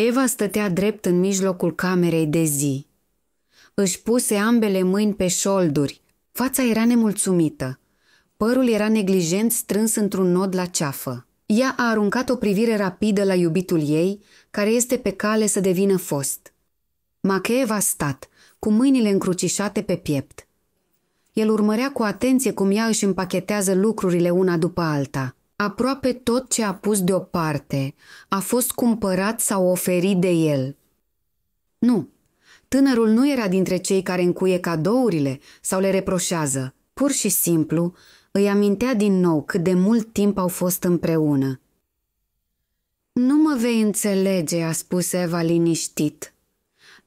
Eva stătea drept în mijlocul camerei de zi. Își puse ambele mâini pe șolduri. Fața era nemulțumită. Părul era neglijent strâns într-un nod la ceafă. Ea a aruncat o privire rapidă la iubitul ei, care este pe cale să devină fost. Macheev a stat, cu mâinile încrucișate pe piept. El urmărea cu atenție cum ea își împachetează lucrurile una după alta – Aproape tot ce a pus deoparte a fost cumpărat sau oferit de el. Nu, tânărul nu era dintre cei care încuie cadourile sau le reproșează. Pur și simplu îi amintea din nou cât de mult timp au fost împreună. Nu mă vei înțelege, a spus Eva liniștit.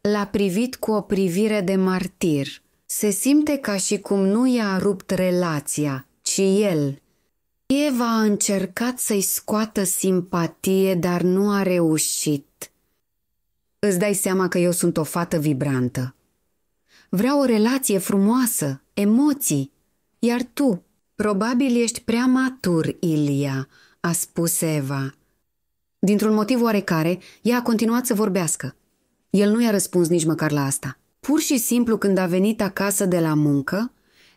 L-a privit cu o privire de martir. Se simte ca și cum nu i-a rupt relația, ci el Eva a încercat să-i scoată simpatie, dar nu a reușit. Îți dai seama că eu sunt o fată vibrantă. Vreau o relație frumoasă, emoții. Iar tu, probabil ești prea matur, Ilia, a spus Eva. Dintr-un motiv oarecare, ea a continuat să vorbească. El nu i-a răspuns nici măcar la asta. Pur și simplu, când a venit acasă de la muncă,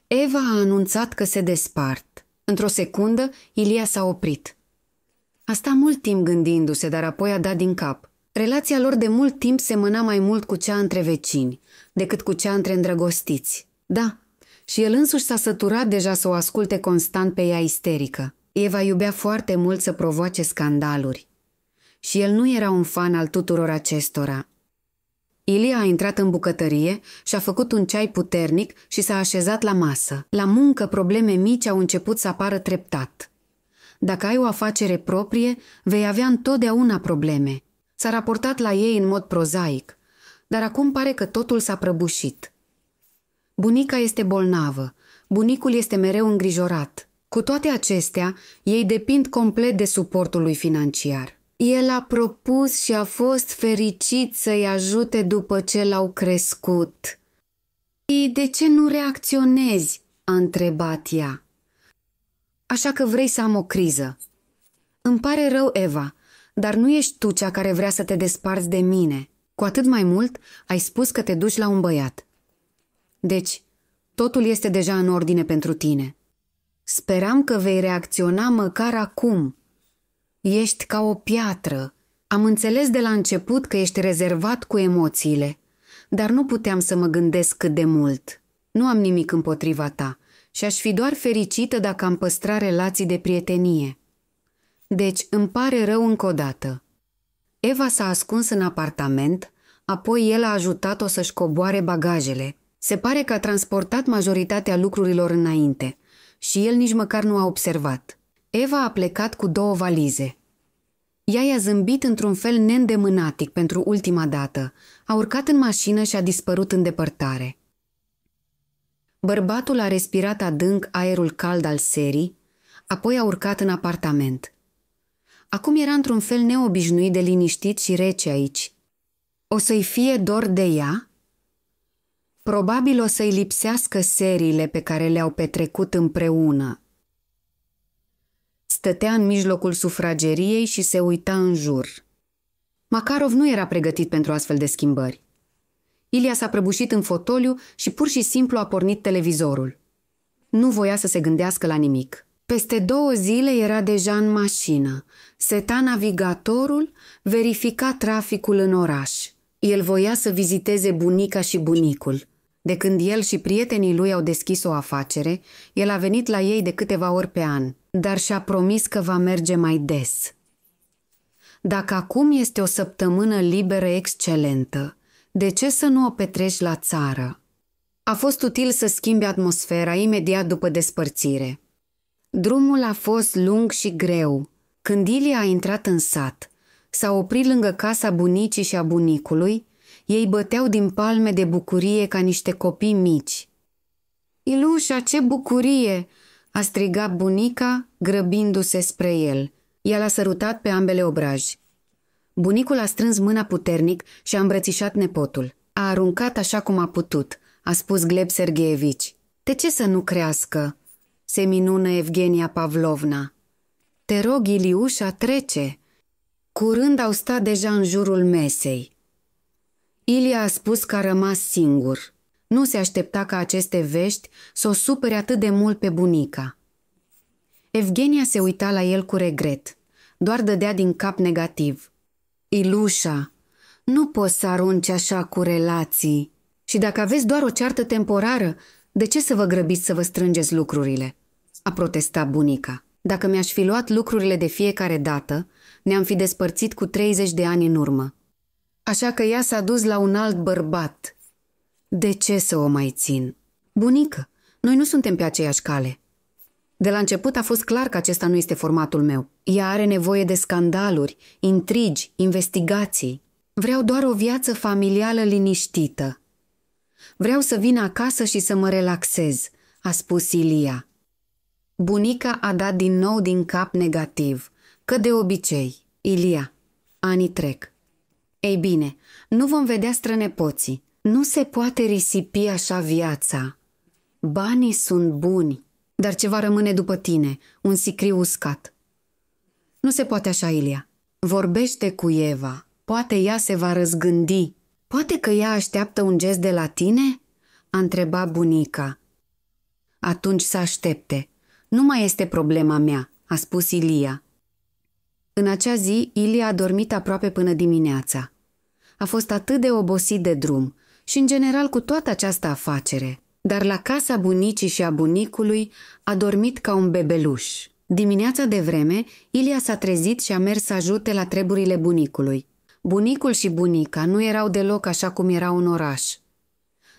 Eva a anunțat că se despart. Într-o secundă, Ilia s-a oprit. A stat mult timp gândindu-se, dar apoi a dat din cap. Relația lor de mult timp semăna mai mult cu cea între vecini decât cu cea între îndrăgostiți. Da, și el însuși s-a săturat deja să o asculte constant pe ea isterică. Eva iubea foarte mult să provoace scandaluri. Și el nu era un fan al tuturor acestora, Ilia a intrat în bucătărie și a făcut un ceai puternic și s-a așezat la masă. La muncă, probleme mici au început să apară treptat. Dacă ai o afacere proprie, vei avea întotdeauna probleme. S-a raportat la ei în mod prozaic, dar acum pare că totul s-a prăbușit. Bunica este bolnavă, bunicul este mereu îngrijorat. Cu toate acestea, ei depind complet de suportul lui financiar. El a propus și a fost fericit să-i ajute după ce l-au crescut. Și de ce nu reacționezi? a întrebat ea. Așa că vrei să am o criză. Îmi pare rău, Eva, dar nu ești tu cea care vrea să te desparți de mine. Cu atât mai mult, ai spus că te duci la un băiat. Deci, totul este deja în ordine pentru tine. Speram că vei reacționa măcar acum, Ești ca o piatră. Am înțeles de la început că ești rezervat cu emoțiile, dar nu puteam să mă gândesc cât de mult. Nu am nimic împotriva ta și aș fi doar fericită dacă am păstra relații de prietenie. Deci îmi pare rău încă o dată. Eva s-a ascuns în apartament, apoi el a ajutat-o să-și coboare bagajele. Se pare că a transportat majoritatea lucrurilor înainte și el nici măcar nu a observat – Eva a plecat cu două valize. Ea i-a zâmbit într-un fel neîndemânatic pentru ultima dată, a urcat în mașină și a dispărut în depărtare. Bărbatul a respirat adânc aerul cald al serii, apoi a urcat în apartament. Acum era într-un fel neobișnuit de liniștit și rece aici. O să-i fie dor de ea? Probabil o să-i lipsească seriile pe care le-au petrecut împreună, Stătea în mijlocul sufrageriei și se uita în jur. Makarov nu era pregătit pentru astfel de schimbări. Ilia s-a prăbușit în fotoliu și pur și simplu a pornit televizorul. Nu voia să se gândească la nimic. Peste două zile era deja în mașină. Seta navigatorul, verifica traficul în oraș. El voia să viziteze bunica și bunicul. De când el și prietenii lui au deschis o afacere, el a venit la ei de câteva ori pe an – dar și-a promis că va merge mai des. Dacă acum este o săptămână liberă excelentă, de ce să nu o petreci la țară? A fost util să schimbi atmosfera imediat după despărțire. Drumul a fost lung și greu. Când Ilia a intrat în sat, s-a oprit lângă casa bunicii și a bunicului, ei băteau din palme de bucurie ca niște copii mici. Ilușa, ce bucurie! a strigat bunica, grăbindu-se spre el. El a sărutat pe ambele obraji. Bunicul a strâns mâna puternic și a îmbrățișat nepotul. A aruncat așa cum a putut, a spus Gleb Sergeevici. De ce să nu crească? Se minună Evgenia Pavlovna. Te rog, Iliușa, trece. Curând au stat deja în jurul mesei. Ilia a spus că a rămas singur – nu se aștepta ca aceste vești să o supere atât de mult pe bunica. Evgenia se uita la el cu regret. Doar dădea din cap negativ. Ilușa, nu poți să arunci așa cu relații. Și dacă aveți doar o ceartă temporară, de ce să vă grăbiți să vă strângeți lucrurile? A protestat bunica. Dacă mi-aș fi luat lucrurile de fiecare dată, ne-am fi despărțit cu 30 de ani în urmă. Așa că ea s-a dus la un alt bărbat, de ce să o mai țin? Bunică, noi nu suntem pe aceeași cale. De la început a fost clar că acesta nu este formatul meu. Ea are nevoie de scandaluri, intrigi, investigații. Vreau doar o viață familială liniștită. Vreau să vin acasă și să mă relaxez, a spus Ilia. Bunica a dat din nou din cap negativ, că de obicei. Ilia, anii trec. Ei bine, nu vom vedea strănepoții. Nu se poate risipi așa viața. Banii sunt buni, dar ceva rămâne după tine, un sicriu uscat. Nu se poate așa, Ilia. Vorbește cu Eva. Poate ea se va răzgândi. Poate că ea așteaptă un gest de la tine? A întrebat bunica. Atunci să aștepte. Nu mai este problema mea, a spus Ilia. În acea zi, Ilia a dormit aproape până dimineața. A fost atât de obosit de drum, și în general cu toată această afacere, dar la casa bunicii și a bunicului a dormit ca un bebeluș. Dimineața de vreme, Ilia s-a trezit și a mers să ajute la treburile bunicului. Bunicul și bunica nu erau deloc așa cum erau în oraș.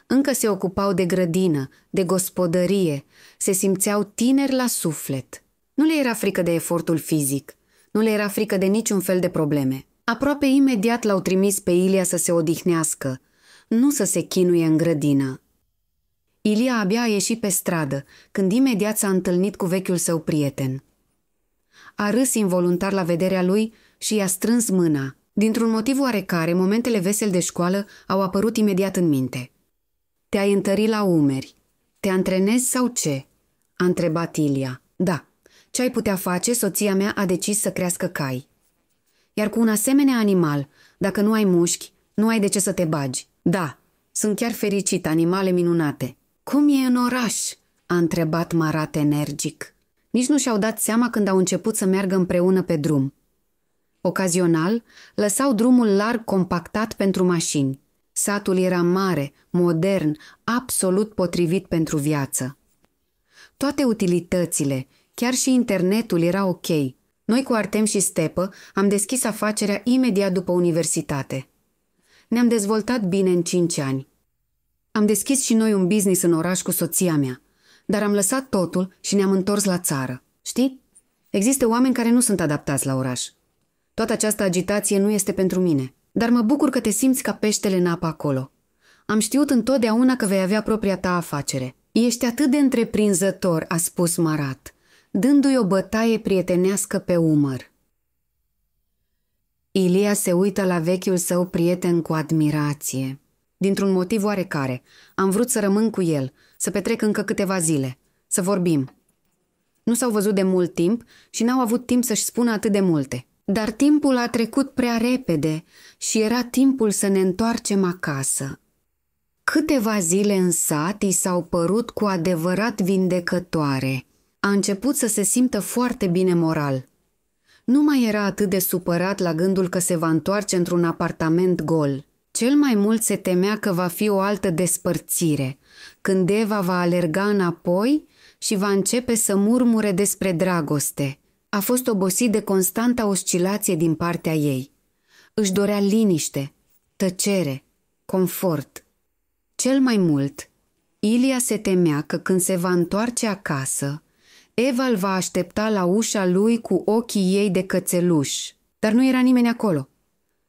Încă se ocupau de grădină, de gospodărie, se simțeau tineri la suflet. Nu le era frică de efortul fizic, nu le era frică de niciun fel de probleme. Aproape imediat l-au trimis pe Ilia să se odihnească, nu să se chinuie în grădină. Ilia abia a ieșit pe stradă, când imediat s-a întâlnit cu vechiul său prieten. A râs involuntar la vederea lui și i-a strâns mâna. Dintr-un motiv oarecare, momentele vesel de școală au apărut imediat în minte. Te-ai întărit la umeri. Te antrenezi sau ce?" a întrebat Ilia. Da, ce ai putea face, soția mea a decis să crească cai. Iar cu un asemenea animal, dacă nu ai mușchi, nu ai de ce să te bagi. Da, sunt chiar fericit, animale minunate. Cum e în oraș? a întrebat Marat energic. Nici nu și-au dat seama când au început să meargă împreună pe drum. Ocazional, lăsau drumul larg compactat pentru mașini. Satul era mare, modern, absolut potrivit pentru viață. Toate utilitățile, chiar și internetul era ok. Noi cu Artem și Stepă am deschis afacerea imediat după universitate. Ne-am dezvoltat bine în cinci ani. Am deschis și noi un business în oraș cu soția mea, dar am lăsat totul și ne-am întors la țară. Știi? Există oameni care nu sunt adaptați la oraș. Toată această agitație nu este pentru mine, dar mă bucur că te simți ca peștele în apă acolo. Am știut întotdeauna că vei avea propria ta afacere. Ești atât de întreprinzător, a spus Marat, dându-i o bătaie prietenească pe umăr. Ilia se uită la vechiul său prieten cu admirație. Dintr-un motiv oarecare, am vrut să rămân cu el, să petrec încă câteva zile, să vorbim. Nu s-au văzut de mult timp și n-au avut timp să-și spună atât de multe. Dar timpul a trecut prea repede și era timpul să ne întoarcem acasă. Câteva zile în sat i s-au părut cu adevărat vindecătoare. A început să se simtă foarte bine moral – nu mai era atât de supărat la gândul că se va întoarce într-un apartament gol. Cel mai mult se temea că va fi o altă despărțire, când Eva va alerga înapoi și va începe să murmure despre dragoste. A fost obosit de constanta oscilație din partea ei. Își dorea liniște, tăcere, confort. Cel mai mult, Ilia se temea că când se va întoarce acasă, Eva îl va aștepta la ușa lui cu ochii ei de cățeluș, dar nu era nimeni acolo.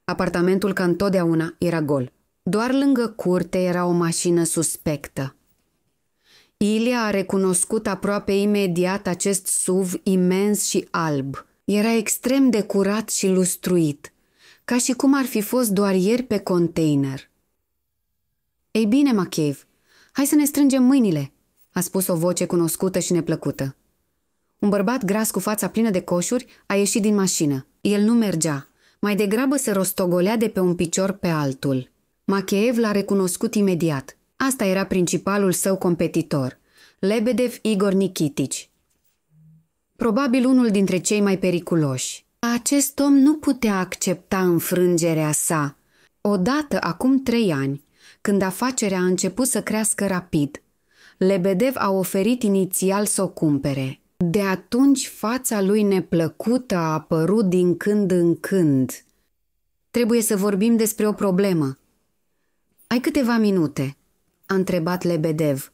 Apartamentul, ca întotdeauna, era gol. Doar lângă curte era o mașină suspectă. Ilia a recunoscut aproape imediat acest SUV imens și alb. Era extrem de curat și lustruit, ca și cum ar fi fost doar ieri pe container. Ei bine, Machiev, hai să ne strângem mâinile, a spus o voce cunoscută și neplăcută. Un bărbat gras cu fața plină de coșuri a ieșit din mașină. El nu mergea. Mai degrabă se rostogolea de pe un picior pe altul. Macheev l-a recunoscut imediat. Asta era principalul său competitor. Lebedev Igor Nikitici. Probabil unul dintre cei mai periculoși. Acest om nu putea accepta înfrângerea sa. Odată, acum trei ani, când afacerea a început să crească rapid, Lebedev a oferit inițial să o cumpere – de atunci fața lui neplăcută a apărut din când în când. Trebuie să vorbim despre o problemă. Ai câteva minute?" a întrebat Lebedev.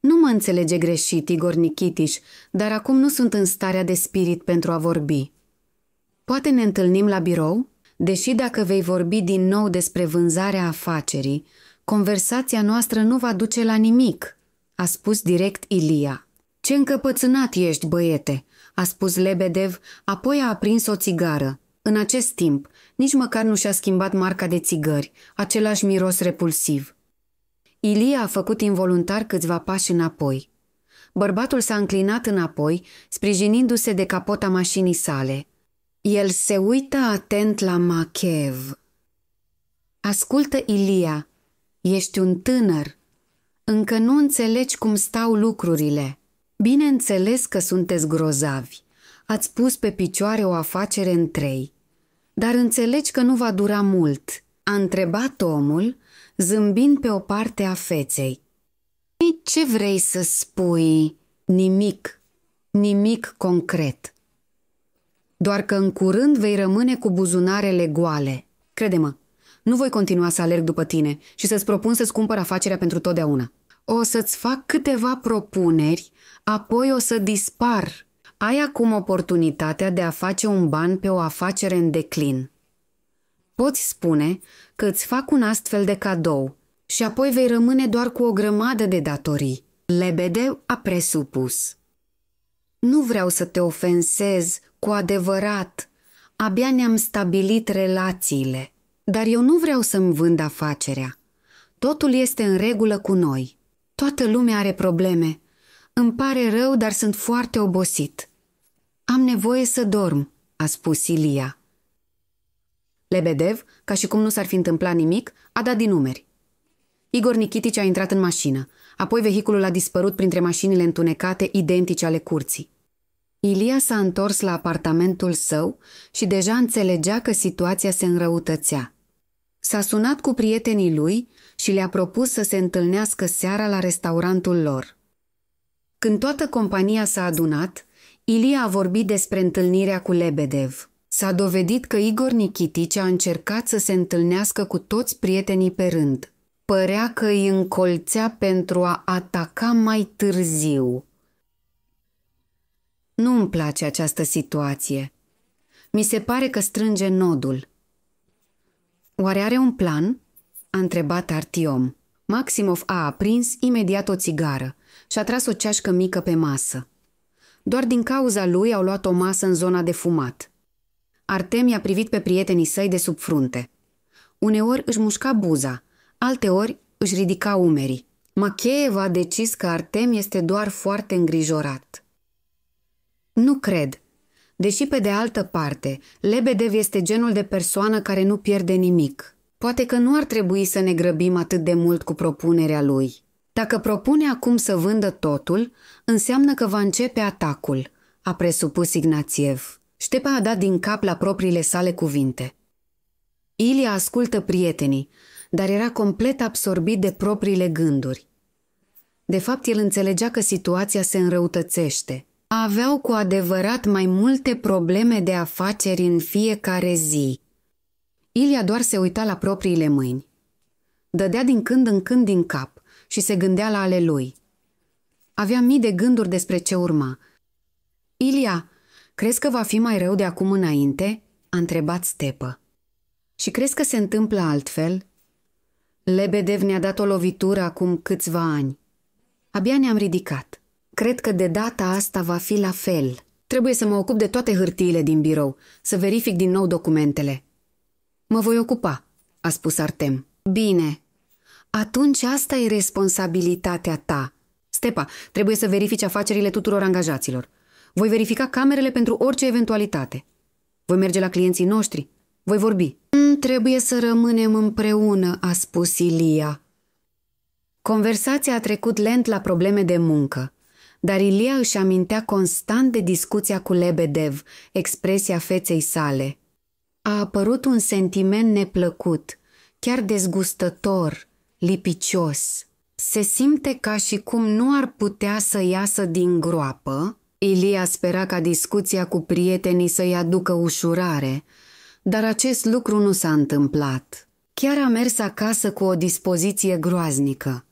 Nu mă înțelege greșit, Igor Nikitiș, dar acum nu sunt în starea de spirit pentru a vorbi. Poate ne întâlnim la birou? Deși dacă vei vorbi din nou despre vânzarea afacerii, conversația noastră nu va duce la nimic, a spus direct Ilia. Ce încăpățânat ești, băiete!" a spus Lebedev, apoi a aprins o țigară. În acest timp, nici măcar nu și-a schimbat marca de țigări, același miros repulsiv. Ilie a făcut involuntar câțiva pași înapoi. Bărbatul s-a înclinat înapoi, sprijinindu-se de capota mașinii sale. El se uită atent la Machev. Ascultă, Ilia, ești un tânăr. Încă nu înțelegi cum stau lucrurile. Bineînțeles că sunteți grozavi. Ați pus pe picioare o afacere în trei. Dar înțelegi că nu va dura mult, a întrebat omul, zâmbind pe o parte a feței. Ei, ce vrei să spui? Nimic, nimic concret. Doar că în curând vei rămâne cu buzunarele goale. Crede-mă, nu voi continua să alerg după tine și să-ți propun să-ți cumpăr afacerea pentru totdeauna o să-ți fac câteva propuneri, apoi o să dispar. Ai acum oportunitatea de a face un ban pe o afacere în declin. Poți spune că îți fac un astfel de cadou și apoi vei rămâne doar cu o grămadă de datorii. Lebede a presupus. Nu vreau să te ofensez, cu adevărat. Abia ne-am stabilit relațiile. Dar eu nu vreau să-mi vând afacerea. Totul este în regulă cu noi. Toată lumea are probleme. Îmi pare rău, dar sunt foarte obosit. Am nevoie să dorm, a spus Ilia. Lebedev, ca și cum nu s-ar fi întâmplat nimic, a dat din numeri. Igor Nikitici a intrat în mașină, apoi vehiculul a dispărut printre mașinile întunecate identice ale curții. Ilia s-a întors la apartamentul său și deja înțelegea că situația se înrăutățea. S-a sunat cu prietenii lui și le-a propus să se întâlnească seara la restaurantul lor. Când toată compania s-a adunat, Ilia a vorbit despre întâlnirea cu Lebedev. S-a dovedit că Igor Nikitici a încercat să se întâlnească cu toți prietenii pe rând. Părea că îi încolțea pentru a ataca mai târziu. Nu îmi place această situație. Mi se pare că strânge nodul. Oare are un plan? a întrebat Artiom. Maximov a aprins imediat o țigară și a tras o ceașcă mică pe masă. Doar din cauza lui au luat o masă în zona de fumat. Artem i-a privit pe prietenii săi de sub frunte. Uneori își mușca buza, alteori își ridica umerii. Macheev a decis că Artem este doar foarte îngrijorat. Nu cred. Deși, pe de altă parte, Lebedev este genul de persoană care nu pierde nimic – Poate că nu ar trebui să ne grăbim atât de mult cu propunerea lui. Dacă propune acum să vândă totul, înseamnă că va începe atacul, a presupus Ignațiev. Ștepa a dat din cap la propriile sale cuvinte. Ilia ascultă prietenii, dar era complet absorbit de propriile gânduri. De fapt, el înțelegea că situația se înrăutățește. Aveau cu adevărat mai multe probleme de afaceri în fiecare zi – Ilia doar se uita la propriile mâini. Dădea din când în când din cap și se gândea la ale lui. Avea mii de gânduri despre ce urma. Ilia, crezi că va fi mai rău de acum înainte?" a întrebat Stepă. Și crezi că se întâmplă altfel?" Lebedev ne-a dat o lovitură acum câțiva ani. Abia ne-am ridicat. Cred că de data asta va fi la fel. Trebuie să mă ocup de toate hârtiile din birou, să verific din nou documentele. Mă voi ocupa, a spus Artem. Bine. Atunci asta e responsabilitatea ta. Stepa, trebuie să verifici afacerile tuturor angajaților. Voi verifica camerele pentru orice eventualitate. Voi merge la clienții noștri. Voi vorbi. Trebuie să rămânem împreună, a spus Ilia. Conversația a trecut lent la probleme de muncă, dar Ilia își amintea constant de discuția cu Lebedev, expresia feței sale – a apărut un sentiment neplăcut, chiar dezgustător, lipicios. Se simte ca și cum nu ar putea să iasă din groapă. Ilia spera ca discuția cu prietenii să-i aducă ușurare, dar acest lucru nu s-a întâmplat. Chiar a mers acasă cu o dispoziție groaznică.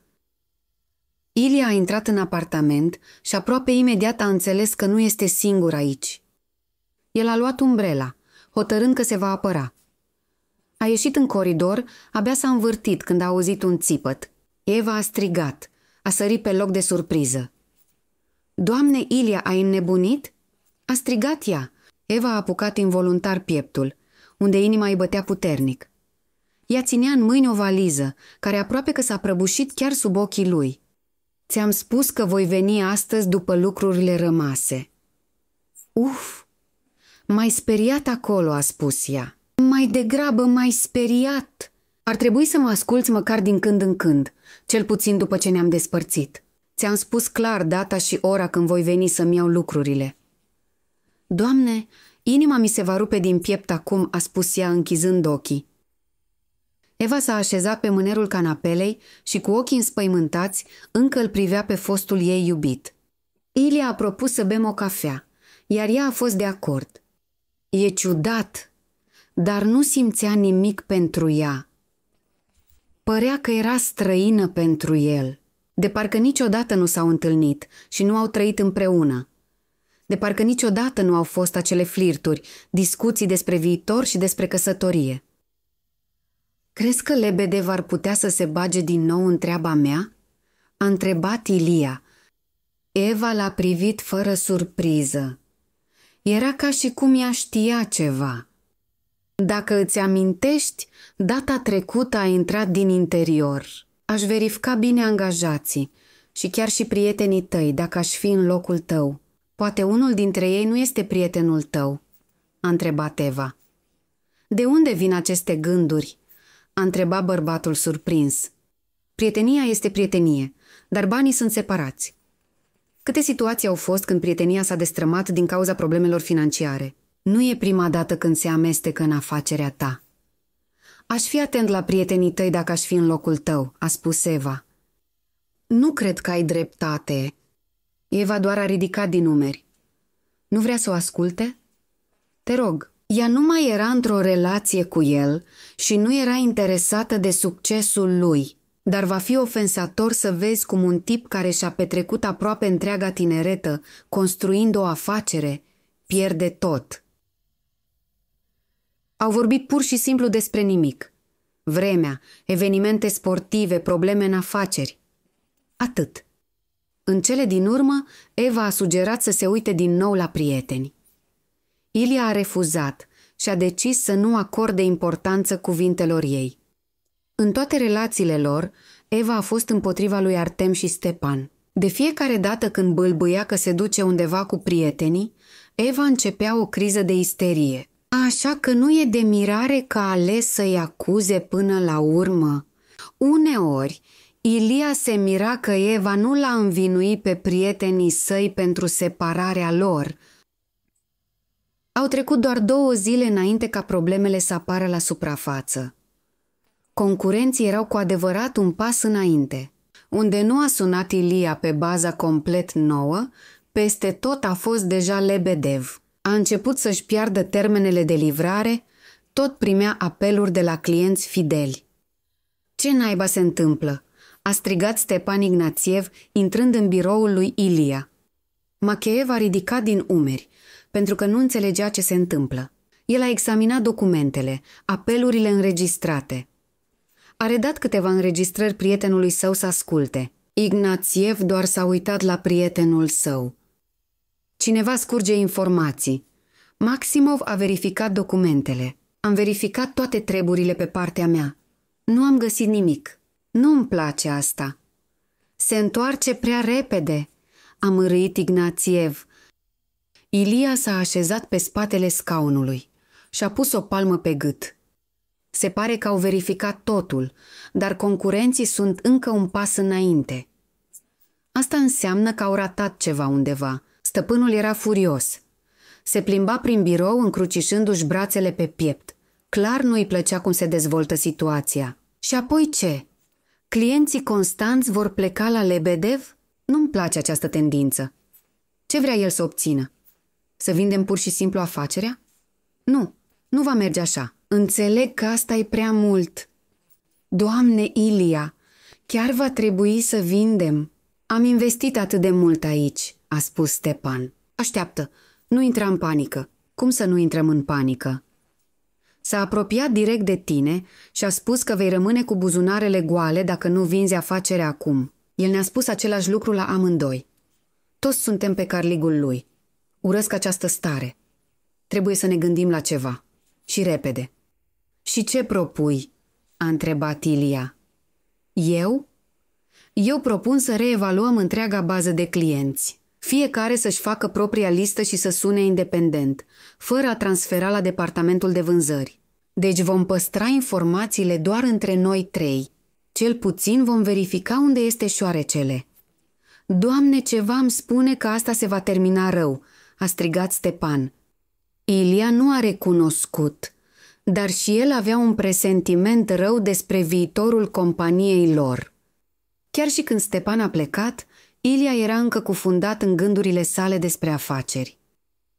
Ilia a intrat în apartament și aproape imediat a înțeles că nu este singur aici. El a luat umbrela – hotărând că se va apăra. A ieșit în coridor, abia s-a învârtit când a auzit un țipăt. Eva a strigat, a sărit pe loc de surpriză. Doamne, Ilia, ai înnebunit?" A strigat ea. Eva a apucat involuntar pieptul, unde inima îi bătea puternic. Ea ținea în mâini o valiză, care aproape că s-a prăbușit chiar sub ochii lui. Ți-am spus că voi veni astăzi după lucrurile rămase. Uf! Mai speriat acolo, a spus ea. Mai degrabă mai speriat. Ar trebui să mă asculți măcar din când în când, cel puțin după ce ne-am despărțit. Ți-am spus clar data și ora când voi veni să-mi iau lucrurile. Doamne, inima mi se va rupe din piept acum, a spus ea închizând ochii. Eva s-a așezat pe mânerul canapelei și cu ochii înspăimântați încă îl privea pe fostul ei iubit. Ilia a propus să bem o cafea, iar ea a fost de acord – E ciudat, dar nu simțea nimic pentru ea. Părea că era străină pentru el, de parcă niciodată nu s-au întâlnit și nu au trăit împreună. De parcă niciodată nu au fost acele flirturi, discuții despre viitor și despre căsătorie. Crezi că Lebedev ar putea să se bage din nou în treaba mea? A întrebat Ilia. Eva l-a privit fără surpriză. Era ca și cum ea știa ceva. Dacă îți amintești, data trecută a intrat din interior. Aș verifica bine angajații și chiar și prietenii tăi, dacă aș fi în locul tău. Poate unul dintre ei nu este prietenul tău, a întrebat Eva. De unde vin aceste gânduri? a întrebat bărbatul surprins. Prietenia este prietenie, dar banii sunt separați. Câte situații au fost când prietenia s-a destrămat din cauza problemelor financiare? Nu e prima dată când se amestecă în afacerea ta. Aș fi atent la prietenii tăi dacă aș fi în locul tău, a spus Eva. Nu cred că ai dreptate. Eva doar a ridicat din numeri. Nu vrea să o asculte? Te rog. Ea nu mai era într-o relație cu el și nu era interesată de succesul lui dar va fi ofensator să vezi cum un tip care și-a petrecut aproape întreaga tineretă, construind o afacere, pierde tot. Au vorbit pur și simplu despre nimic. Vremea, evenimente sportive, probleme în afaceri. Atât. În cele din urmă, Eva a sugerat să se uite din nou la prieteni. Ilia a refuzat și a decis să nu acorde importanță cuvintelor ei – în toate relațiile lor, Eva a fost împotriva lui Artem și Stepan. De fiecare dată când bâlbâia că se duce undeva cu prietenii, Eva începea o criză de isterie. Așa că nu e de mirare că a ales să-i acuze până la urmă. Uneori, Ilia se mira că Eva nu l-a învinuit pe prietenii săi pentru separarea lor. Au trecut doar două zile înainte ca problemele să apară la suprafață. Concurenții erau cu adevărat un pas înainte. Unde nu a sunat Ilia pe baza complet nouă, peste tot a fost deja lebedev. A început să-și piardă termenele de livrare, tot primea apeluri de la clienți fideli. Ce naiba se întâmplă?" a strigat Stepan Ignațiev, intrând în biroul lui Ilia. Macheev a ridicat din umeri, pentru că nu înțelegea ce se întâmplă. El a examinat documentele, apelurile înregistrate – a redat câteva înregistrări prietenului său să asculte. Ignațiev doar s-a uitat la prietenul său. Cineva scurge informații. Maximov a verificat documentele. Am verificat toate treburile pe partea mea. Nu am găsit nimic. Nu îmi place asta. Se întoarce prea repede, a mărâit Ignațiev. Ilia s-a așezat pe spatele scaunului și-a pus o palmă pe gât. Se pare că au verificat totul, dar concurenții sunt încă un pas înainte. Asta înseamnă că au ratat ceva undeva. Stăpânul era furios. Se plimba prin birou încrucișându-și brațele pe piept. Clar nu îi plăcea cum se dezvoltă situația. Și apoi ce? Clienții constanți vor pleca la Lebedev? Nu-mi place această tendință. Ce vrea el să obțină? Să vindem pur și simplu afacerea? Nu, nu va merge așa. Înțeleg că asta e prea mult. Doamne Ilia, chiar va trebui să vindem. Am investit atât de mult aici, a spus Stepan. Așteaptă, nu intra în panică. Cum să nu intrăm în panică? S-a apropiat direct de tine și a spus că vei rămâne cu buzunarele goale dacă nu vinzi afacerea acum. El ne-a spus același lucru la amândoi. Toți suntem pe carligul lui. Urăsc această stare. Trebuie să ne gândim la ceva. Și repede. Și ce propui?" a întrebat Ilia. Eu? Eu propun să reevaluăm întreaga bază de clienți. Fiecare să-și facă propria listă și să sune independent, fără a transfera la departamentul de vânzări. Deci vom păstra informațiile doar între noi trei. Cel puțin vom verifica unde este șoarecele. Doamne, ceva îmi spune că asta se va termina rău, a strigat Stepan. Ilia nu a recunoscut – dar și el avea un presentiment rău despre viitorul companiei lor. Chiar și când Stepan a plecat, Ilia era încă cufundat în gândurile sale despre afaceri.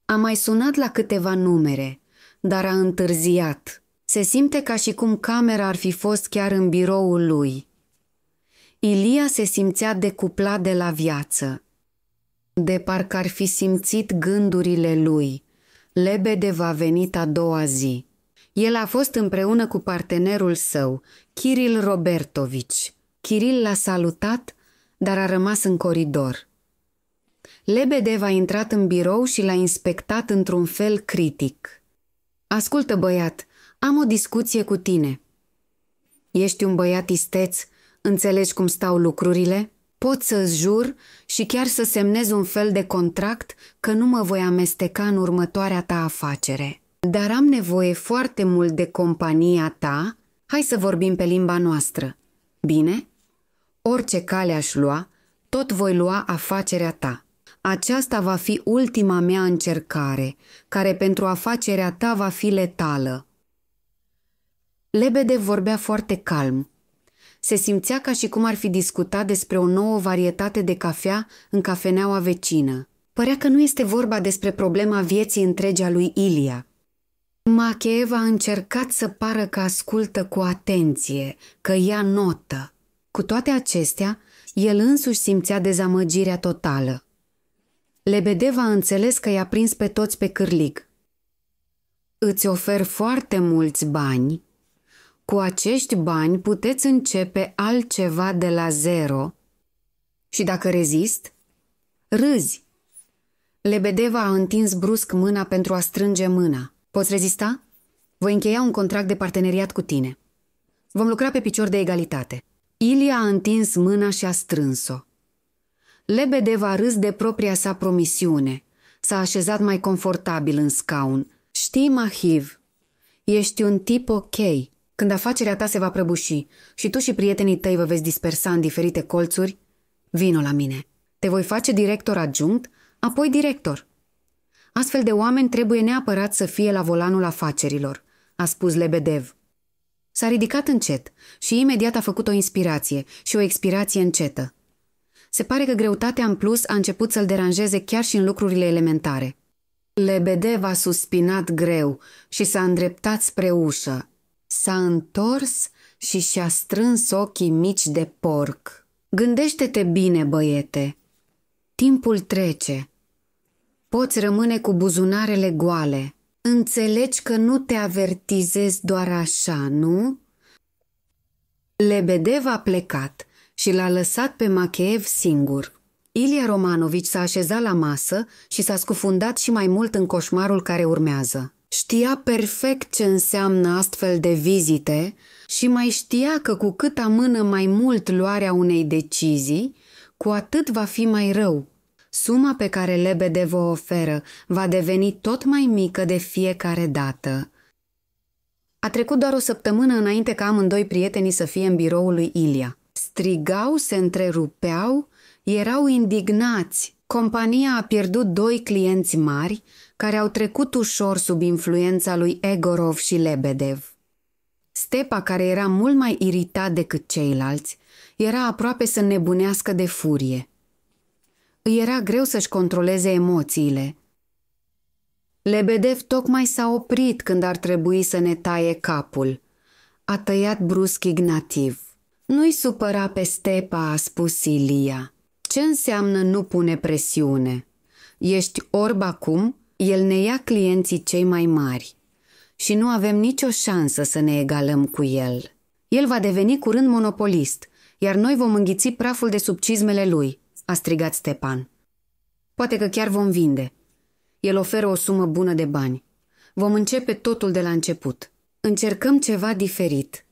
A mai sunat la câteva numere, dar a întârziat. Se simte ca și cum camera ar fi fost chiar în biroul lui. Ilia se simțea decuplat de la viață. De parcă ar fi simțit gândurile lui. Lebede va venit a doua zi. El a fost împreună cu partenerul său, Kiril Robertovici. Kiril l-a salutat, dar a rămas în coridor. Lebedev a intrat în birou și l-a inspectat într-un fel critic. Ascultă, băiat, am o discuție cu tine. Ești un băiat isteț, înțelegi cum stau lucrurile? Pot să-ți jur și chiar să semnez un fel de contract că nu mă voi amesteca în următoarea ta afacere. Dar am nevoie foarte mult de compania ta, hai să vorbim pe limba noastră. Bine? Orice cale aș lua, tot voi lua afacerea ta. Aceasta va fi ultima mea încercare, care pentru afacerea ta va fi letală. Lebede vorbea foarte calm. Se simțea ca și cum ar fi discutat despre o nouă varietate de cafea în cafeneaua vecină. Părea că nu este vorba despre problema vieții întregi a lui Ilia, Macheva a încercat să pară că ascultă cu atenție, că ia notă. Cu toate acestea, el însuși simțea dezamăgirea totală. Lebedeva a înțeles că i-a prins pe toți pe cârlig. Îți ofer foarte mulți bani. Cu acești bani puteți începe altceva de la zero. Și dacă rezist, râzi. Lebedeva a întins brusc mâna pentru a strânge mâna. Poți rezista? Voi încheia un contract de parteneriat cu tine. Vom lucra pe picior de egalitate. Ilia a întins mâna și a strâns-o. Lebedev a râs de propria sa promisiune. S-a așezat mai confortabil în scaun. Știi, Mahiv, ești un tip ok. Când afacerea ta se va prăbuși și tu și prietenii tăi vă veți dispersa în diferite colțuri, vino la mine. Te voi face director adjunct, apoi director. Astfel de oameni trebuie neapărat să fie la volanul afacerilor, a spus Lebedev. S-a ridicat încet și imediat a făcut o inspirație și o expirație încetă. Se pare că greutatea în plus a început să-l deranjeze chiar și în lucrurile elementare. Lebedev a suspinat greu și s-a îndreptat spre ușă. S-a întors și și-a strâns ochii mici de porc. Gândește-te bine, băiete. Timpul trece Poți rămâne cu buzunarele goale. Înțelegi că nu te avertizezi doar așa, nu? Lebedev a plecat și l-a lăsat pe Macheev singur. Ilia Romanovici s-a așezat la masă și s-a scufundat și mai mult în coșmarul care urmează. Știa perfect ce înseamnă astfel de vizite și mai știa că cu cât amână mai mult luarea unei decizii, cu atât va fi mai rău Suma pe care lebede vă oferă va deveni tot mai mică de fiecare dată. A trecut doar o săptămână înainte ca amândoi prietenii să fie în biroul lui Ilia. Strigau, se întrerupeau, erau indignați. Compania a pierdut doi clienți mari care au trecut ușor sub influența lui Egorov și Lebedev. Stepa, care era mult mai iritat decât ceilalți, era aproape să nebunească de furie. Îi era greu să-și controleze emoțiile. Lebedev tocmai s-a oprit când ar trebui să ne taie capul. A tăiat brusc Ignativ. Nu-i supăra pe Stepa, a spus Ilia. Ce înseamnă nu pune presiune? Ești orb acum? El ne ia clienții cei mai mari și nu avem nicio șansă să ne egalăm cu el. El va deveni curând monopolist, iar noi vom înghiți praful de sub cizmele lui – a strigat Stepan. Poate că chiar vom vinde. El oferă o sumă bună de bani. Vom începe totul de la început. Încercăm ceva diferit.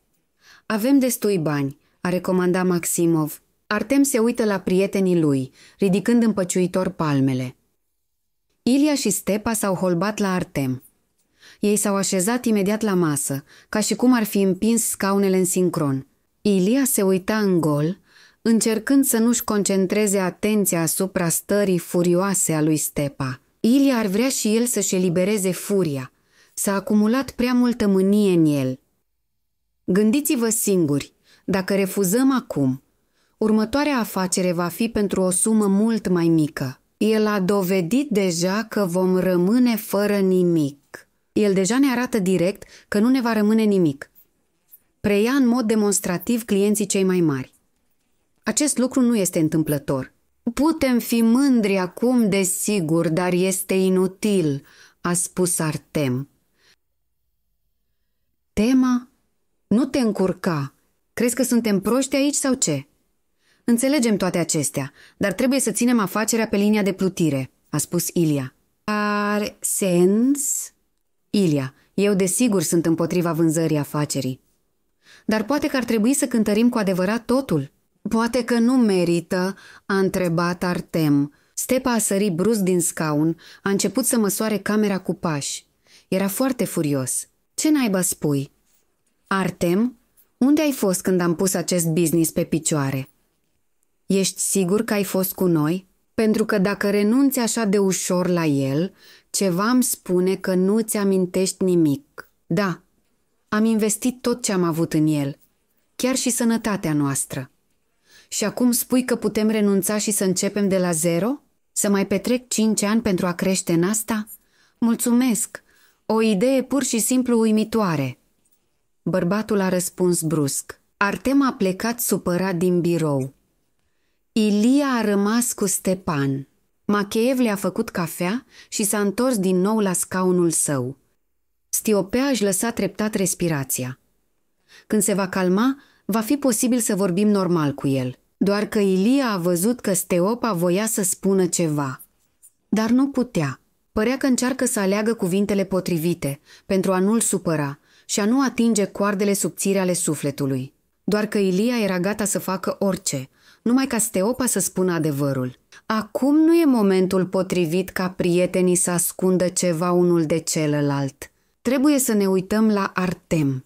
Avem destui bani, a recomandat Maximov. Artem se uită la prietenii lui, ridicând împăciuitor palmele. Ilia și Stepa s-au holbat la Artem. Ei s-au așezat imediat la masă, ca și cum ar fi împins scaunele în sincron. Ilia se uita în gol, încercând să nu-și concentreze atenția asupra stării furioase a lui Stepa. Ilia ar vrea și el să-și elibereze furia. S-a acumulat prea multă mânie în el. Gândiți-vă singuri, dacă refuzăm acum, următoarea afacere va fi pentru o sumă mult mai mică. El a dovedit deja că vom rămâne fără nimic. El deja ne arată direct că nu ne va rămâne nimic. Preia în mod demonstrativ clienții cei mai mari. Acest lucru nu este întâmplător. Putem fi mândri acum, desigur, dar este inutil, a spus Artem. Tema? Nu te încurca. Crezi că suntem proști aici sau ce? Înțelegem toate acestea, dar trebuie să ținem afacerea pe linia de plutire, a spus Ilia. Are sens? Ilia, eu desigur sunt împotriva vânzării afacerii. Dar poate că ar trebui să cântărim cu adevărat totul, Poate că nu merită, a întrebat Artem. Stepa a sărit brusc din scaun, a început să măsoare camera cu pași. Era foarte furios. Ce naiba spui? Artem, unde ai fost când am pus acest business pe picioare? Ești sigur că ai fost cu noi? Pentru că dacă renunți așa de ușor la el, ceva îmi spune că nu ți amintești nimic. Da, am investit tot ce am avut în el, chiar și sănătatea noastră. Și acum spui că putem renunța și să începem de la zero? Să mai petrec cinci ani pentru a crește în asta? Mulțumesc! O idee pur și simplu uimitoare. Bărbatul a răspuns brusc. Artem a plecat supărat din birou. Ilia a rămas cu Stepan. Macheev le-a făcut cafea și s-a întors din nou la scaunul său. Stiopea își lăsa treptat respirația. Când se va calma, va fi posibil să vorbim normal cu el. Doar că Ilia a văzut că Steopa voia să spună ceva. Dar nu putea. Părea că încearcă să aleagă cuvintele potrivite, pentru a nu-l supăra și a nu atinge coardele subțire ale sufletului. Doar că Ilia era gata să facă orice, numai ca Steopa să spună adevărul. Acum nu e momentul potrivit ca prietenii să ascundă ceva unul de celălalt. Trebuie să ne uităm la Artem.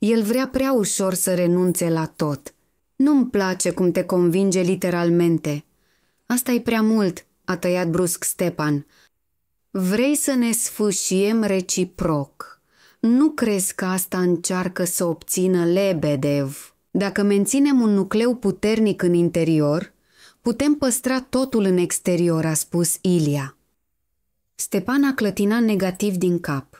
El vrea prea ușor să renunțe la tot. Nu-mi place cum te convinge literalmente. asta e prea mult, a tăiat brusc Stepan. Vrei să ne sfâșiem reciproc. Nu crezi că asta încearcă să obțină Lebedev? Dacă menținem un nucleu puternic în interior, putem păstra totul în exterior, a spus Ilia. Stepan a clătinat negativ din cap.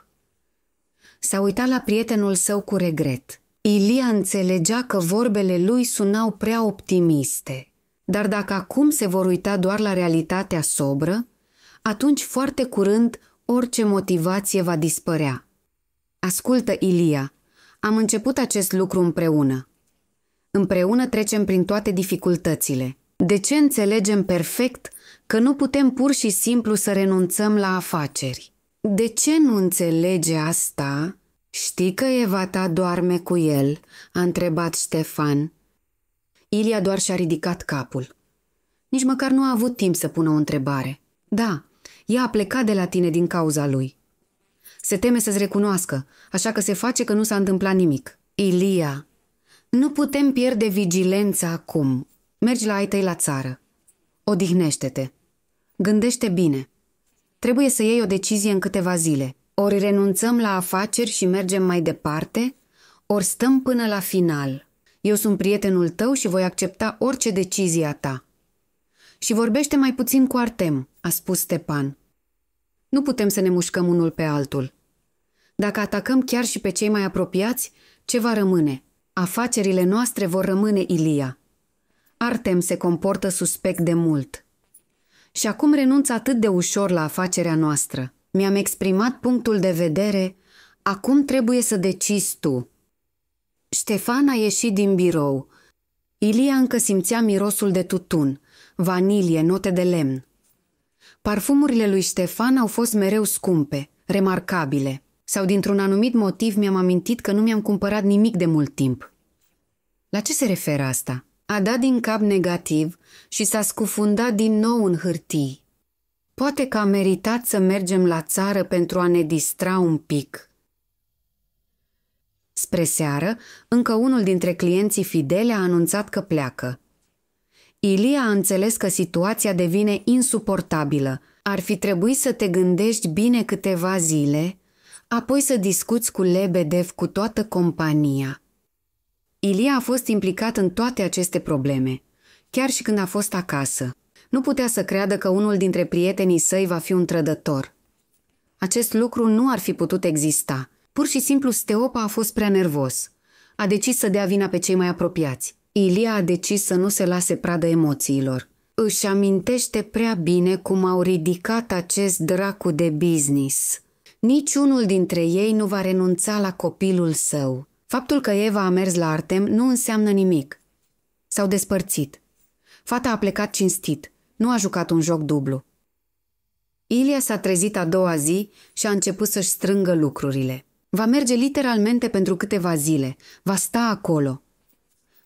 S-a uitat la prietenul său cu regret. Ilia înțelegea că vorbele lui sunau prea optimiste, dar dacă acum se vor uita doar la realitatea sobră, atunci foarte curând orice motivație va dispărea. Ascultă, Ilia, am început acest lucru împreună. Împreună trecem prin toate dificultățile. De ce înțelegem perfect că nu putem pur și simplu să renunțăm la afaceri? De ce nu înțelege asta? Știi că Eva ta doarme cu el?" a întrebat Ștefan. Ilia doar și-a ridicat capul. Nici măcar nu a avut timp să pună o întrebare. Da, ea a plecat de la tine din cauza lui. Se teme să-ți recunoască, așa că se face că nu s-a întâmplat nimic. Ilia, nu putem pierde vigilența acum. Mergi la ai tăi la țară. Odihnește-te. Gândește bine. Trebuie să iei o decizie în câteva zile. Ori renunțăm la afaceri și mergem mai departe, ori stăm până la final. Eu sunt prietenul tău și voi accepta orice decizie a ta. Și vorbește mai puțin cu Artem, a spus Stepan. Nu putem să ne mușcăm unul pe altul. Dacă atacăm chiar și pe cei mai apropiați, ce va rămâne? Afacerile noastre vor rămâne Ilia. Artem se comportă suspect de mult – și acum renunț atât de ușor la afacerea noastră. Mi-am exprimat punctul de vedere, acum trebuie să decizi tu. Ștefan a ieșit din birou. Ilia încă simțea mirosul de tutun, vanilie, note de lemn. Parfumurile lui Ștefan au fost mereu scumpe, remarcabile, sau dintr-un anumit motiv mi-am amintit că nu mi-am cumpărat nimic de mult timp. La ce se referă asta? A dat din cap negativ și s-a scufundat din nou în hârtii. Poate că a meritat să mergem la țară pentru a ne distra un pic. Spre seară, încă unul dintre clienții fidele a anunțat că pleacă. Ilia a înțeles că situația devine insuportabilă. Ar fi trebuit să te gândești bine câteva zile, apoi să discuți cu Lebedev cu toată compania. Ilia a fost implicat în toate aceste probleme – chiar și când a fost acasă. Nu putea să creadă că unul dintre prietenii săi va fi un trădător. Acest lucru nu ar fi putut exista. Pur și simplu Steopa a fost prea nervos. A decis să dea vina pe cei mai apropiați. Ilia a decis să nu se lase pradă emoțiilor. Își amintește prea bine cum au ridicat acest dracu de business. Niciunul dintre ei nu va renunța la copilul său. Faptul că Eva a mers la Artem nu înseamnă nimic. S-au despărțit. Fata a plecat cinstit, nu a jucat un joc dublu. Ilia s-a trezit a doua zi și a început să-și strângă lucrurile. Va merge literalmente pentru câteva zile, va sta acolo.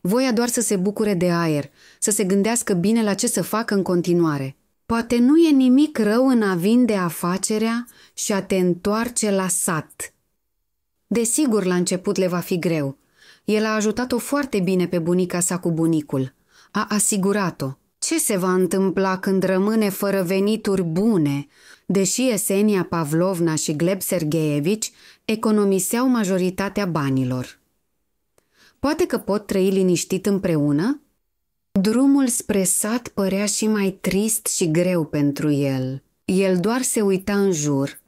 Voia doar să se bucure de aer, să se gândească bine la ce să facă în continuare. Poate nu e nimic rău în a vinde afacerea și a te întoarce la sat. Desigur, la început le va fi greu. El a ajutat-o foarte bine pe bunica sa cu bunicul – a asigurat-o. Ce se va întâmpla când rămâne fără venituri bune, deși Esenia Pavlovna și Gleb Sergeevici economiseau majoritatea banilor? Poate că pot trăi liniștit împreună? Drumul spre sat părea și mai trist și greu pentru el. El doar se uita în jur,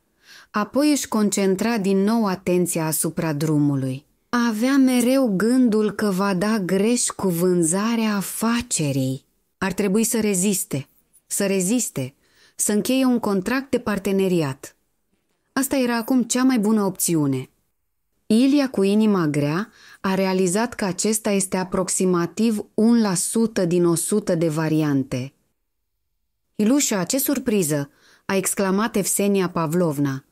apoi își concentra din nou atenția asupra drumului. Avea mereu gândul că va da greș cu vânzarea afacerii. Ar trebui să reziste, să reziste, să încheie un contract de parteneriat. Asta era acum cea mai bună opțiune. Ilia cu inima grea a realizat că acesta este aproximativ 1% din 100 de variante. Ilușa, ce surpriză!" a exclamat Evsenia Pavlovna.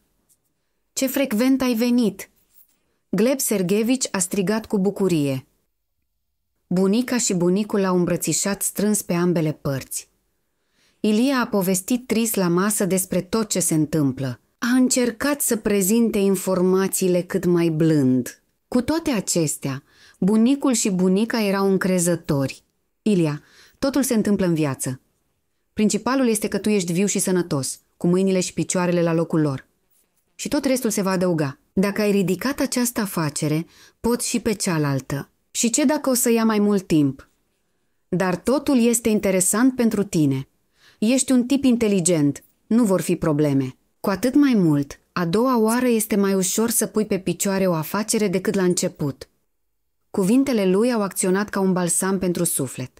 Ce frecvent ai venit!" Gleb Sergevici a strigat cu bucurie. Bunica și bunicul l-au îmbrățișat strâns pe ambele părți. Ilia a povestit trist la masă despre tot ce se întâmplă. A încercat să prezinte informațiile cât mai blând. Cu toate acestea, bunicul și bunica erau încrezători. Ilia, totul se întâmplă în viață. Principalul este că tu ești viu și sănătos, cu mâinile și picioarele la locul lor. Și tot restul se va adăuga – dacă ai ridicat această afacere, pot și pe cealaltă. Și ce dacă o să ia mai mult timp? Dar totul este interesant pentru tine. Ești un tip inteligent, nu vor fi probleme. Cu atât mai mult, a doua oară este mai ușor să pui pe picioare o afacere decât la început. Cuvintele lui au acționat ca un balsam pentru suflet.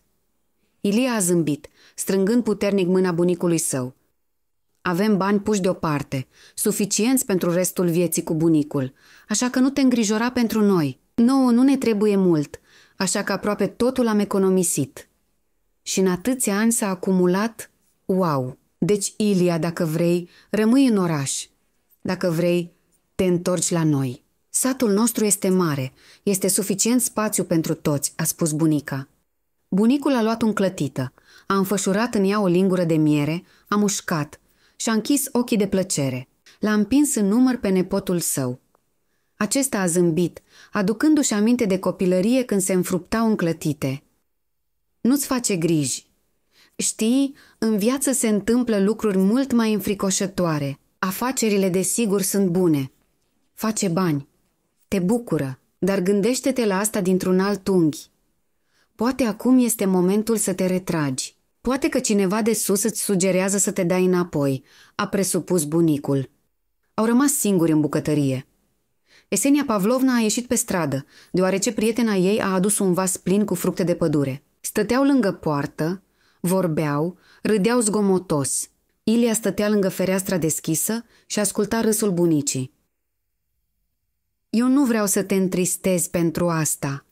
Ilia a zâmbit, strângând puternic mâna bunicului său – avem bani puși deoparte, suficienți pentru restul vieții cu bunicul, așa că nu te îngrijora pentru noi. Nouă nu ne trebuie mult, așa că aproape totul am economisit. Și în atâția ani s-a acumulat wow. Deci, Ilia, dacă vrei, rămâi în oraș. Dacă vrei, te întorci la noi. Satul nostru este mare, este suficient spațiu pentru toți, a spus bunica. Bunicul a luat un clătită, a înfășurat în ea o lingură de miere, a mușcat, și-a închis ochii de plăcere. L-a împins în număr pe nepotul său. Acesta a zâmbit, aducându-și aminte de copilărie când se înfruptau înclătite. Nu-ți face griji. Știi, în viață se întâmplă lucruri mult mai înfricoșătoare. Afacerile, desigur, sunt bune. Face bani. Te bucură, dar gândește-te la asta dintr-un alt unghi. Poate acum este momentul să te retragi. Poate că cineva de sus îți sugerează să te dai înapoi, a presupus bunicul. Au rămas singuri în bucătărie. Esenia Pavlovna a ieșit pe stradă, deoarece prietena ei a adus un vas plin cu fructe de pădure. Stăteau lângă poartă, vorbeau, râdeau zgomotos. Ilia stătea lângă fereastra deschisă și asculta râsul bunicii. Eu nu vreau să te întristezi pentru asta.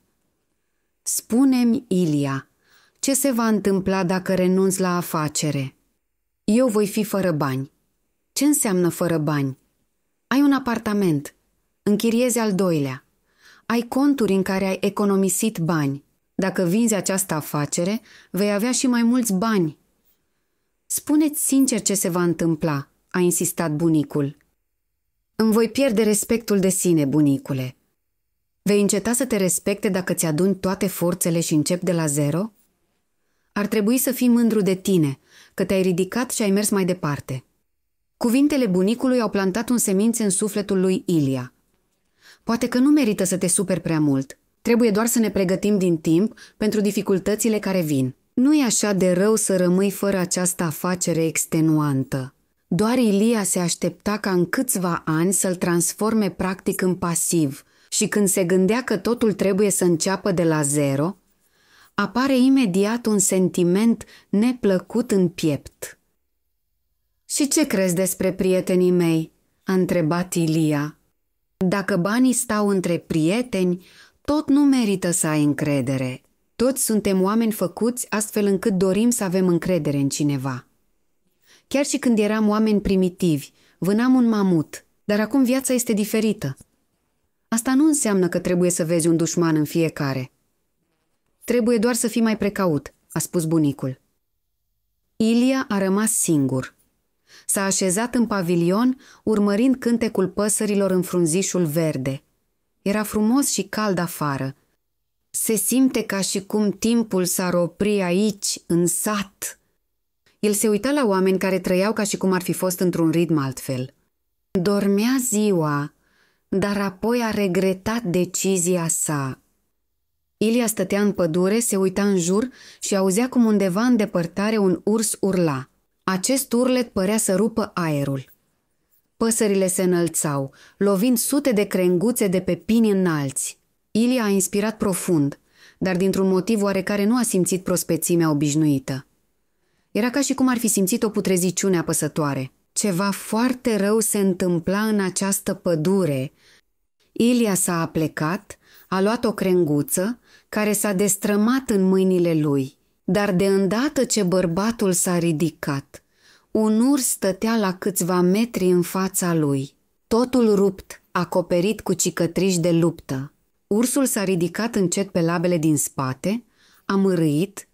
Spune-mi, Ilia, ce se va întâmpla dacă renunț la afacere? Eu voi fi fără bani. Ce înseamnă fără bani? Ai un apartament, închiriezi al doilea, ai conturi în care ai economisit bani. Dacă vinzi această afacere, vei avea și mai mulți bani. Spuneți sincer ce se va întâmpla, a insistat bunicul. Îmi voi pierde respectul de sine, bunicule. Vei înceta să te respecte dacă ți aduni toate forțele și încep de la zero? Ar trebui să fii mândru de tine, că te-ai ridicat și ai mers mai departe. Cuvintele bunicului au plantat un semințe în sufletul lui Ilia. Poate că nu merită să te superi prea mult. Trebuie doar să ne pregătim din timp pentru dificultățile care vin. Nu e așa de rău să rămâi fără această afacere extenuantă. Doar Ilia se aștepta ca în câțiva ani să-l transforme practic în pasiv și când se gândea că totul trebuie să înceapă de la zero, apare imediat un sentiment neplăcut în piept. Și ce crezi despre prietenii mei?" a întrebat Ilia. Dacă banii stau între prieteni, tot nu merită să ai încredere. Toți suntem oameni făcuți astfel încât dorim să avem încredere în cineva. Chiar și când eram oameni primitivi, vânam un mamut, dar acum viața este diferită. Asta nu înseamnă că trebuie să vezi un dușman în fiecare. Trebuie doar să fii mai precaut, a spus bunicul. Ilia a rămas singur. S-a așezat în pavilion, urmărind cântecul păsărilor în frunzișul verde. Era frumos și cald afară. Se simte ca și cum timpul s-ar opri aici, în sat. El se uita la oameni care trăiau ca și cum ar fi fost într-un ritm altfel. Dormea ziua, dar apoi a regretat decizia sa. Ilia stătea în pădure, se uita în jur și auzea cum undeva în depărtare un urs urla. Acest urlet părea să rupă aerul. Păsările se înălțau, lovind sute de crenguțe de pe pini înalți. Ilia a inspirat profund, dar dintr-un motiv oarecare nu a simțit prospețimea obișnuită. Era ca și cum ar fi simțit o putreziciune apăsătoare. Ceva foarte rău se întâmpla în această pădure. Ilia s-a aplecat, a luat o crenguță care s-a destrămat în mâinile lui, dar de îndată ce bărbatul s-a ridicat, un urs stătea la câțiva metri în fața lui, totul rupt, acoperit cu cicătriși de luptă. Ursul s-a ridicat încet pe labele din spate, a mârâit,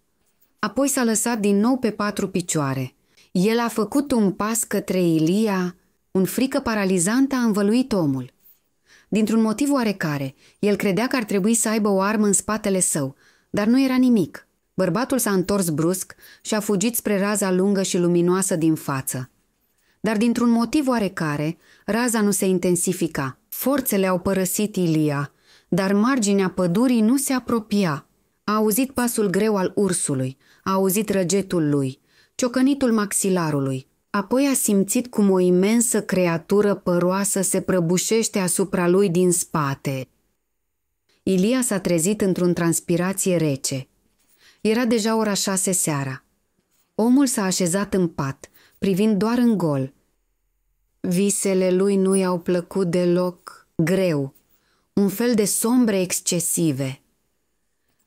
apoi s-a lăsat din nou pe patru picioare. El a făcut un pas către Ilia, un frică paralizant a învăluit omul. Dintr-un motiv oarecare, el credea că ar trebui să aibă o armă în spatele său, dar nu era nimic. Bărbatul s-a întors brusc și a fugit spre raza lungă și luminoasă din față. Dar dintr-un motiv oarecare, raza nu se intensifica. Forțele au părăsit Ilia, dar marginea pădurii nu se apropia. A auzit pasul greu al ursului, a auzit răgetul lui, ciocănitul maxilarului, Apoi a simțit cum o imensă creatură păroasă se prăbușește asupra lui din spate. Ilia s-a trezit într-un transpirație rece. Era deja ora șase seara. Omul s-a așezat în pat, privind doar în gol. Visele lui nu i-au plăcut deloc greu, un fel de sombre excesive.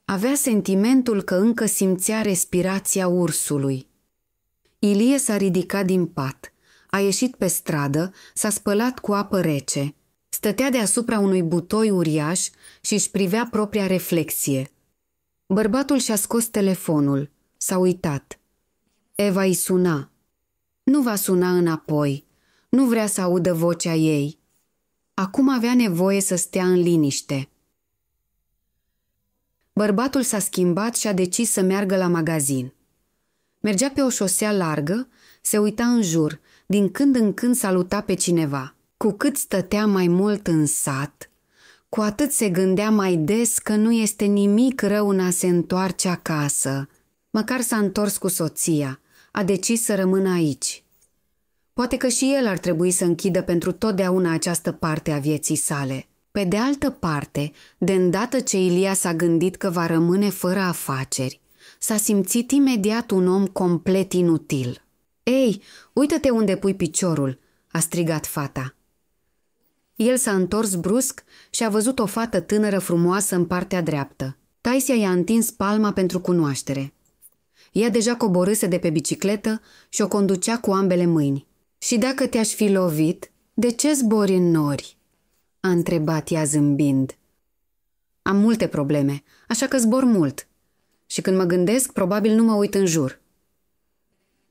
Avea sentimentul că încă simțea respirația ursului. Ilie s-a ridicat din pat, a ieșit pe stradă, s-a spălat cu apă rece. Stătea deasupra unui butoi uriaș și își privea propria reflexie. Bărbatul și-a scos telefonul, s-a uitat. Eva îi suna. Nu va suna înapoi, nu vrea să audă vocea ei. Acum avea nevoie să stea în liniște. Bărbatul s-a schimbat și a decis să meargă la magazin. Mergea pe o șosea largă, se uita în jur, din când în când saluta pe cineva. Cu cât stătea mai mult în sat, cu atât se gândea mai des că nu este nimic rău în a se întoarce acasă. Măcar s-a întors cu soția, a decis să rămână aici. Poate că și el ar trebui să închidă pentru totdeauna această parte a vieții sale. Pe de altă parte, de îndată ce Ilia s-a gândit că va rămâne fără afaceri, s-a simțit imediat un om complet inutil. Ei, uită-te unde pui piciorul!" a strigat fata. El s-a întors brusc și a văzut o fată tânără frumoasă în partea dreaptă. Taisia i-a întins palma pentru cunoaștere. Ea deja coborâse de pe bicicletă și o conducea cu ambele mâini. Și dacă te-aș fi lovit, de ce zbori în nori?" a întrebat ea zâmbind. Am multe probleme, așa că zbor mult," și când mă gândesc, probabil nu mă uit în jur.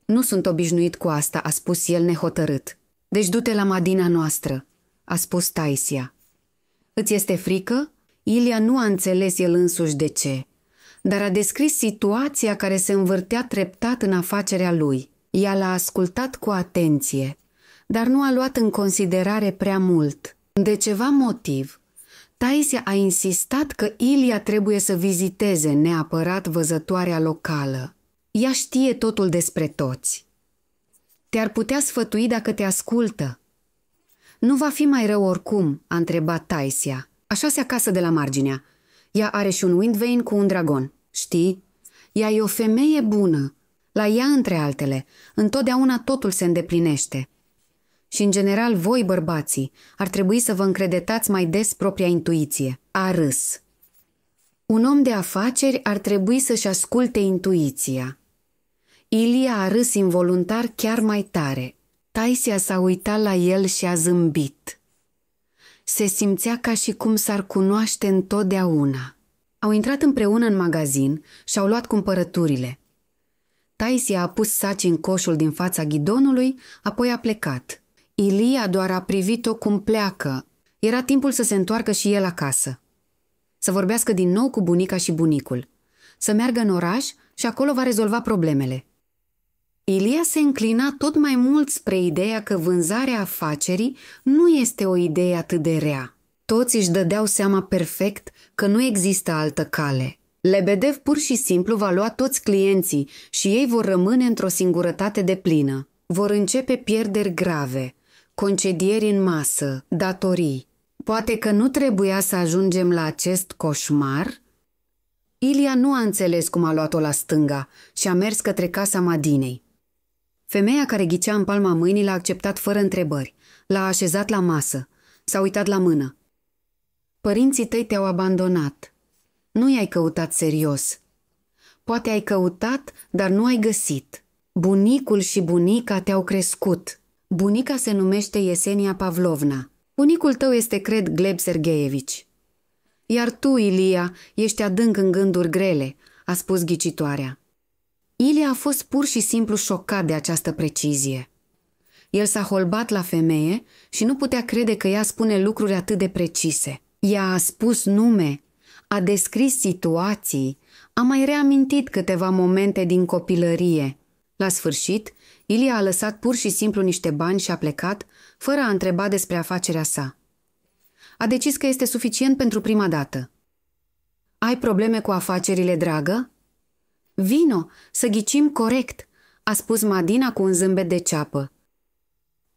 Nu sunt obișnuit cu asta, a spus el nehotărât. Deci du-te la Madina noastră, a spus Taisia. Îți este frică? Ilia nu a înțeles el însuși de ce, dar a descris situația care se învârtea treptat în afacerea lui. Ea l-a ascultat cu atenție, dar nu a luat în considerare prea mult. De ceva motiv, Taisia a insistat că Ilia trebuie să viziteze neapărat văzătoarea locală. Ea știe totul despre toți. Te-ar putea sfătui dacă te ascultă. Nu va fi mai rău oricum, a întrebat Taisia. Așa se acasă de la marginea. Ea are și un windvane cu un dragon, știi? Ea e o femeie bună. La ea, între altele, întotdeauna totul se îndeplinește – și, în general, voi, bărbații, ar trebui să vă încredetați mai des propria intuiție. A râs. Un om de afaceri ar trebui să-și asculte intuiția. Ilia a râs involuntar chiar mai tare. Taisia s-a uitat la el și a zâmbit. Se simțea ca și cum s-ar cunoaște întotdeauna. Au intrat împreună în magazin și au luat cumpărăturile. Taisia a pus saci în coșul din fața ghidonului, apoi a plecat. Ilia doar a privit-o cum pleacă. Era timpul să se întoarcă și el acasă. Să vorbească din nou cu bunica și bunicul. Să meargă în oraș și acolo va rezolva problemele. Ilia se înclina tot mai mult spre ideea că vânzarea afacerii nu este o idee atât de rea. Toți își dădeau seama perfect că nu există altă cale. Lebedev pur și simplu va lua toți clienții și ei vor rămâne într-o singurătate de plină. Vor începe pierderi grave – concedieri în masă, datorii. Poate că nu trebuia să ajungem la acest coșmar? Ilia nu a înțeles cum a luat-o la stânga și a mers către casa Madinei. Femeia care ghicea în palma mâinii l-a acceptat fără întrebări. L-a așezat la masă. S-a uitat la mână. Părinții tăi te-au abandonat. Nu i-ai căutat serios. Poate ai căutat, dar nu ai găsit. Bunicul și bunica te-au crescut. Bunica se numește Iesenia Pavlovna. Bunicul tău este, cred, Gleb Sergeevici. Iar tu, Ilia, ești adânc în gânduri grele, a spus ghicitoarea. Ilia a fost pur și simplu șocat de această precizie. El s-a holbat la femeie și nu putea crede că ea spune lucruri atât de precise. Ea a spus nume, a descris situații, a mai reamintit câteva momente din copilărie. La sfârșit, Ilia a lăsat pur și simplu niște bani și a plecat, fără a întreba despre afacerea sa. A decis că este suficient pentru prima dată. Ai probleme cu afacerile, dragă? Vino, să ghicim corect, a spus Madina cu un zâmbet de ceapă.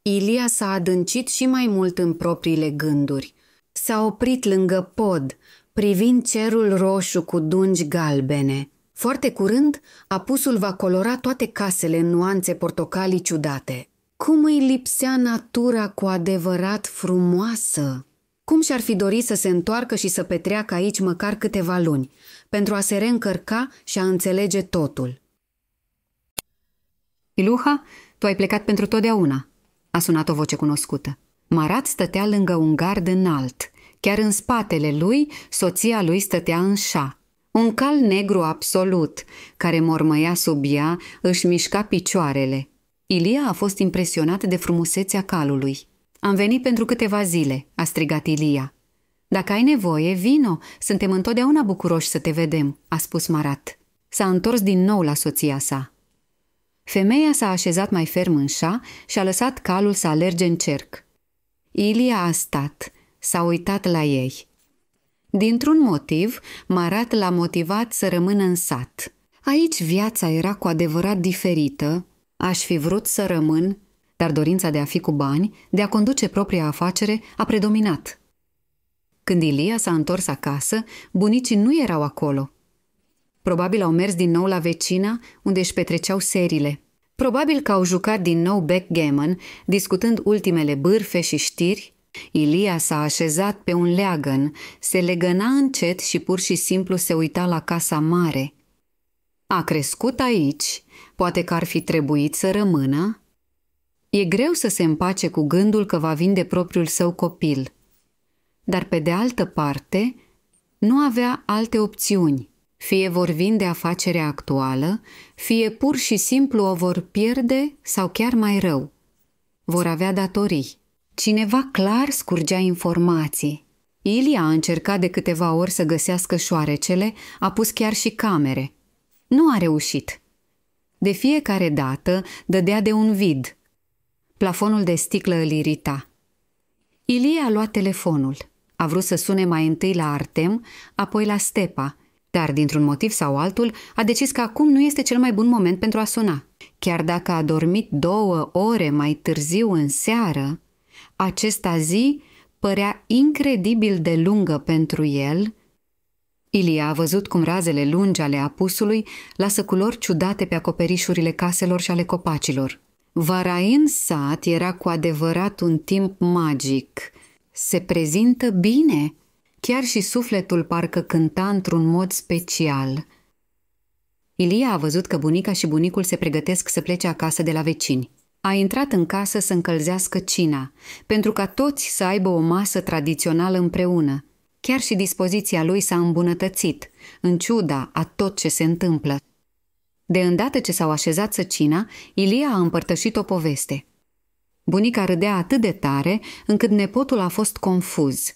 Ilia s-a adâncit și mai mult în propriile gânduri. S-a oprit lângă pod, privind cerul roșu cu dungi galbene. Foarte curând, apusul va colora toate casele în nuanțe portocalii ciudate. Cum îi lipsea natura cu adevărat frumoasă! Cum și-ar fi dorit să se întoarcă și să petreacă aici măcar câteva luni, pentru a se reîncărca și a înțelege totul. Iluha, tu ai plecat pentru totdeauna, a sunat o voce cunoscută. Marat stătea lângă un gard înalt. Chiar în spatele lui, soția lui stătea în șa. Un cal negru absolut, care mormăia sub ea, își mișca picioarele. Ilia a fost impresionat de frumusețea calului. Am venit pentru câteva zile," a strigat Ilia. Dacă ai nevoie, vino, suntem întotdeauna bucuroși să te vedem," a spus Marat. S-a întors din nou la soția sa. Femeia s-a așezat mai ferm în șa și a lăsat calul să alerge în cerc. Ilia a stat, s-a uitat la ei – Dintr-un motiv, Marat l-a motivat să rămână în sat. Aici viața era cu adevărat diferită. Aș fi vrut să rămân, dar dorința de a fi cu bani, de a conduce propria afacere, a predominat. Când Ilia s-a întors acasă, bunicii nu erau acolo. Probabil au mers din nou la vecina, unde își petreceau serile. Probabil că au jucat din nou backgammon, discutând ultimele bârfe și știri, Ilia s-a așezat pe un leagăn, se legăna încet și pur și simplu se uita la casa mare. A crescut aici, poate că ar fi trebuit să rămână. E greu să se împace cu gândul că va vinde propriul său copil. Dar pe de altă parte, nu avea alte opțiuni. Fie vor vinde afacerea actuală, fie pur și simplu o vor pierde sau chiar mai rău. Vor avea datorii. Cineva clar scurgea informații. Ilia a încercat de câteva ori să găsească șoarecele, a pus chiar și camere. Nu a reușit. De fiecare dată dădea de un vid. Plafonul de sticlă îl irita. Ilie a luat telefonul. A vrut să sune mai întâi la Artem, apoi la Stepa, dar dintr-un motiv sau altul a decis că acum nu este cel mai bun moment pentru a suna. Chiar dacă a dormit două ore mai târziu în seară, acesta zi părea incredibil de lungă pentru el. Ilia a văzut cum razele lungi ale apusului lasă culori ciudate pe acoperișurile caselor și ale copacilor. Vara în sat era cu adevărat un timp magic. Se prezintă bine, chiar și sufletul parcă cânta într-un mod special. Ilia a văzut că bunica și bunicul se pregătesc să plece acasă de la vecini. A intrat în casă să încălzească cina, pentru ca toți să aibă o masă tradițională împreună. Chiar și dispoziția lui s-a îmbunătățit, în ciuda a tot ce se întâmplă. De îndată ce s-au așezat să cina, Ilia a împărtășit o poveste. Bunica râdea atât de tare, încât nepotul a fost confuz.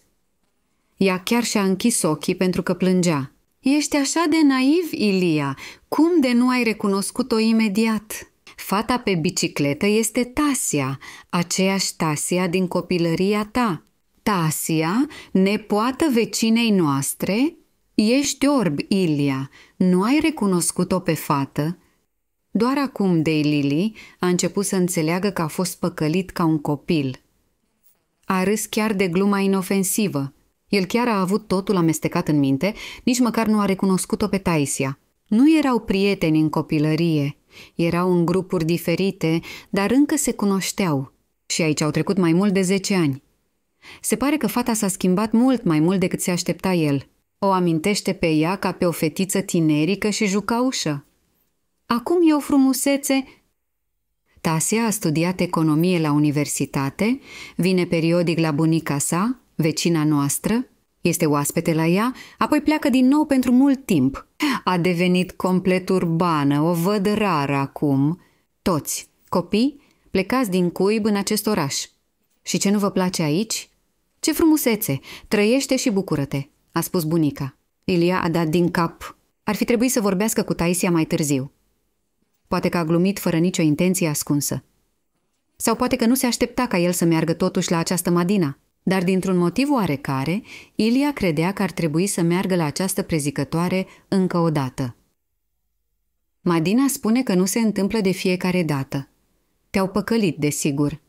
Ea chiar și-a închis ochii pentru că plângea. Ești așa de naiv, Ilia! Cum de nu ai recunoscut-o imediat?" Fata pe bicicletă este Tasia, aceeași Tasia din copilăria ta. Tasia, nepoată vecinei noastre, ești orb, Ilia, nu ai recunoscut-o pe fată? Doar acum Dailili a început să înțeleagă că a fost păcălit ca un copil. A râs chiar de gluma inofensivă. El chiar a avut totul amestecat în minte, nici măcar nu a recunoscut-o pe Taisia. Nu erau prieteni în copilărie, erau în grupuri diferite, dar încă se cunoșteau. Și aici au trecut mai mult de 10 ani. Se pare că fata s-a schimbat mult mai mult decât se aștepta el. O amintește pe ea ca pe o fetiță tinerică și ușă. Acum e o frumusețe Tasia a studiat economie la universitate, vine periodic la bunica sa, vecina noastră, este oaspete la ea, apoi pleacă din nou pentru mult timp. A devenit complet urbană, o văd rară acum. Toți, copii, plecați din cuib în acest oraș. Și ce nu vă place aici? Ce frumusețe! Trăiește și bucură-te!" a spus bunica. Ilia a dat din cap. Ar fi trebuit să vorbească cu Taisia mai târziu. Poate că a glumit fără nicio intenție ascunsă. Sau poate că nu se aștepta ca el să meargă totuși la această Madina dar dintr-un motiv oarecare, Ilia credea că ar trebui să meargă la această prezicătoare încă o dată. Madina spune că nu se întâmplă de fiecare dată. Te-au păcălit, desigur.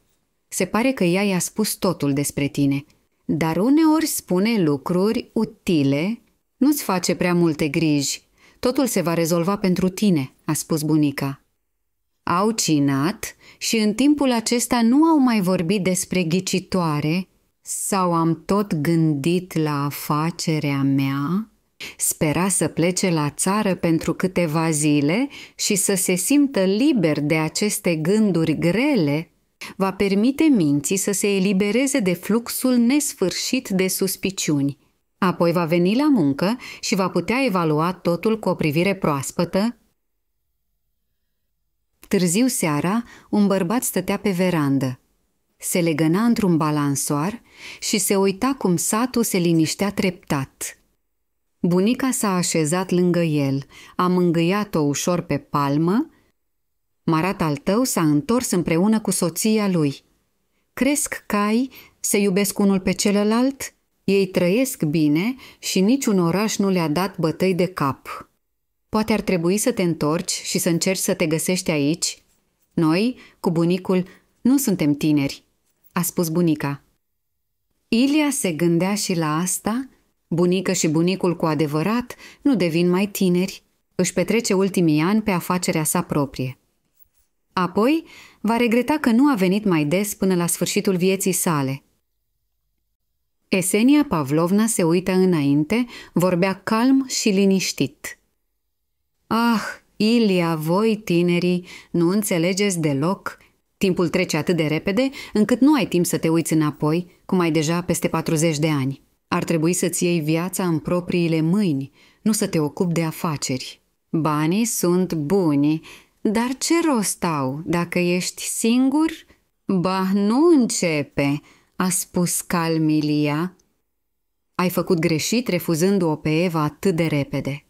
Se pare că ea i-a spus totul despre tine, dar uneori spune lucruri utile, nu-ți face prea multe griji. Totul se va rezolva pentru tine, a spus bunica. Au cinat și în timpul acesta nu au mai vorbit despre ghicitoare, sau am tot gândit la afacerea mea, spera să plece la țară pentru câteva zile și să se simtă liber de aceste gânduri grele, va permite minții să se elibereze de fluxul nesfârșit de suspiciuni. Apoi va veni la muncă și va putea evalua totul cu o privire proaspătă. Târziu seara, un bărbat stătea pe verandă se legăna într-un balansoar și se uita cum satul se liniștea treptat. Bunica s-a așezat lângă el, a mângâiat-o ușor pe palmă. Marat al tău s-a întors împreună cu soția lui. Cresc cai, se iubesc unul pe celălalt, ei trăiesc bine și niciun oraș nu le-a dat bătăi de cap. Poate ar trebui să te întorci și să încerci să te găsești aici? Noi, cu bunicul, nu suntem tineri a spus bunica. Ilia se gândea și la asta, bunică și bunicul cu adevărat nu devin mai tineri, își petrece ultimii ani pe afacerea sa proprie. Apoi, va regreta că nu a venit mai des până la sfârșitul vieții sale. Esenia Pavlovna se uită înainte, vorbea calm și liniștit. Ah, Ilia, voi tinerii, nu înțelegeți deloc Timpul trece atât de repede încât nu ai timp să te uiți înapoi, cum ai deja peste 40 de ani. Ar trebui să-ți iei viața în propriile mâini, nu să te ocupi de afaceri. Banii sunt buni, dar ce rost au dacă ești singur? Ba, nu începe, a spus Calmilia. Ai făcut greșit refuzându o pe Eva atât de repede.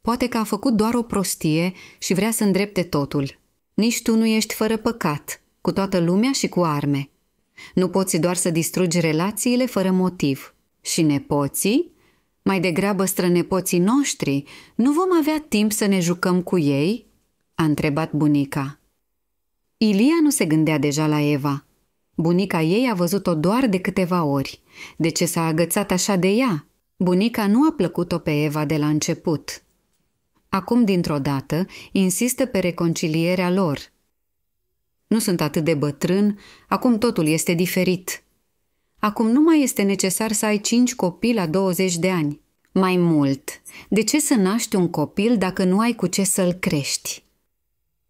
Poate că a făcut doar o prostie și vrea să îndrepte totul. Nici tu nu ești fără păcat, cu toată lumea și cu arme. Nu poți doar să distrugi relațiile fără motiv. Și nepoții? Mai degrabă strănepoții noștri, nu vom avea timp să ne jucăm cu ei? A întrebat bunica. Ilia nu se gândea deja la Eva. Bunica ei a văzut-o doar de câteva ori. De ce s-a agățat așa de ea? Bunica nu a plăcut-o pe Eva de la început. Acum, dintr-o dată, insistă pe reconcilierea lor. Nu sunt atât de bătrân, acum totul este diferit. Acum nu mai este necesar să ai cinci copii la 20 de ani. Mai mult, de ce să naști un copil dacă nu ai cu ce să-l crești?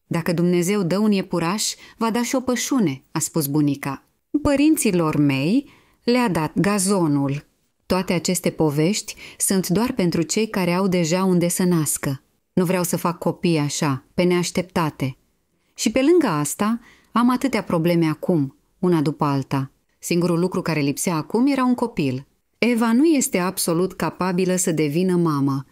Dacă Dumnezeu dă un iepuraș, va da și o pășune, a spus bunica. Părinților mei le-a dat gazonul. Toate aceste povești sunt doar pentru cei care au deja unde să nască. Nu vreau să fac copii așa, pe neașteptate. Și pe lângă asta, am atâtea probleme acum, una după alta. Singurul lucru care lipsea acum era un copil. Eva nu este absolut capabilă să devină mamă.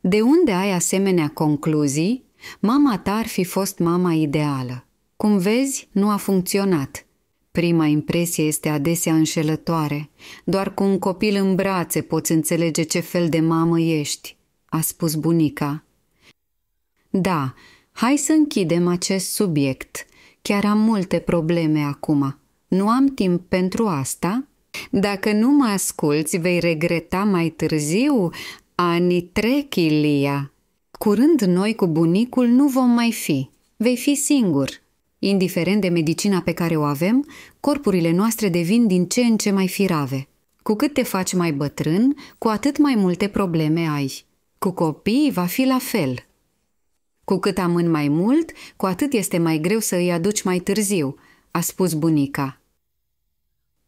De unde ai asemenea concluzii? Mama ta ar fi fost mama ideală. Cum vezi, nu a funcționat. Prima impresie este adesea înșelătoare. Doar cu un copil în brațe poți înțelege ce fel de mamă ești, a spus bunica. Da, hai să închidem acest subiect. Chiar am multe probleme acum. Nu am timp pentru asta? Dacă nu mă asculți, vei regreta mai târziu. Ani trec, Ilia. Curând noi cu bunicul nu vom mai fi. Vei fi singur. Indiferent de medicina pe care o avem, corpurile noastre devin din ce în ce mai firave. Cu cât te faci mai bătrân, cu atât mai multe probleme ai. Cu copiii va fi la fel – cu cât amân mai mult, cu atât este mai greu să îi aduci mai târziu, a spus bunica.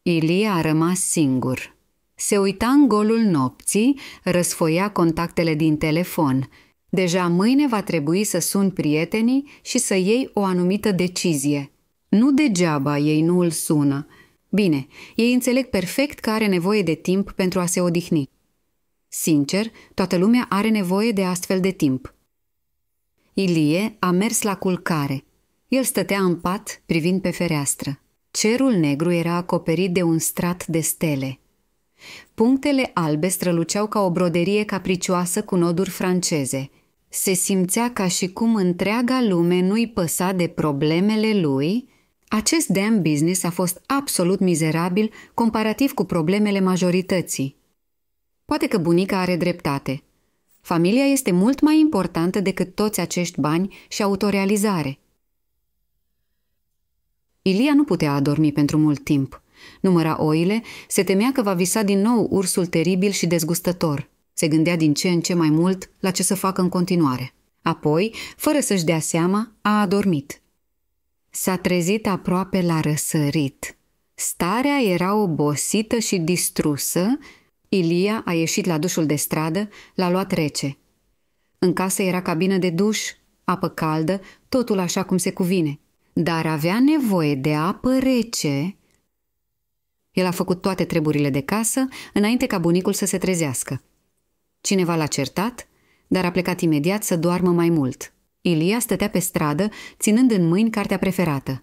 Ilie a rămas singur. Se uita în golul nopții, răsfoia contactele din telefon. Deja mâine va trebui să sun prietenii și să iei o anumită decizie. Nu degeaba ei nu îl sună. Bine, ei înțeleg perfect că are nevoie de timp pentru a se odihni. Sincer, toată lumea are nevoie de astfel de timp. Ilie a mers la culcare. El stătea în pat, privind pe fereastră. Cerul negru era acoperit de un strat de stele. Punctele albe străluceau ca o broderie capricioasă cu noduri franceze. Se simțea ca și cum întreaga lume nu-i păsa de problemele lui. Acest damn business a fost absolut mizerabil comparativ cu problemele majorității. Poate că bunica are dreptate – Familia este mult mai importantă decât toți acești bani și autorealizare. Ilia nu putea adormi pentru mult timp. Număra oile, se temea că va visa din nou ursul teribil și dezgustător. Se gândea din ce în ce mai mult la ce să facă în continuare. Apoi, fără să-și dea seama, a adormit. S-a trezit aproape la răsărit. Starea era obosită și distrusă Ilia a ieșit la dușul de stradă, l-a luat rece. În casă era cabină de duș, apă caldă, totul așa cum se cuvine. Dar avea nevoie de apă rece. El a făcut toate treburile de casă înainte ca bunicul să se trezească. Cineva l-a certat, dar a plecat imediat să doarmă mai mult. Ilia stătea pe stradă, ținând în mâini cartea preferată.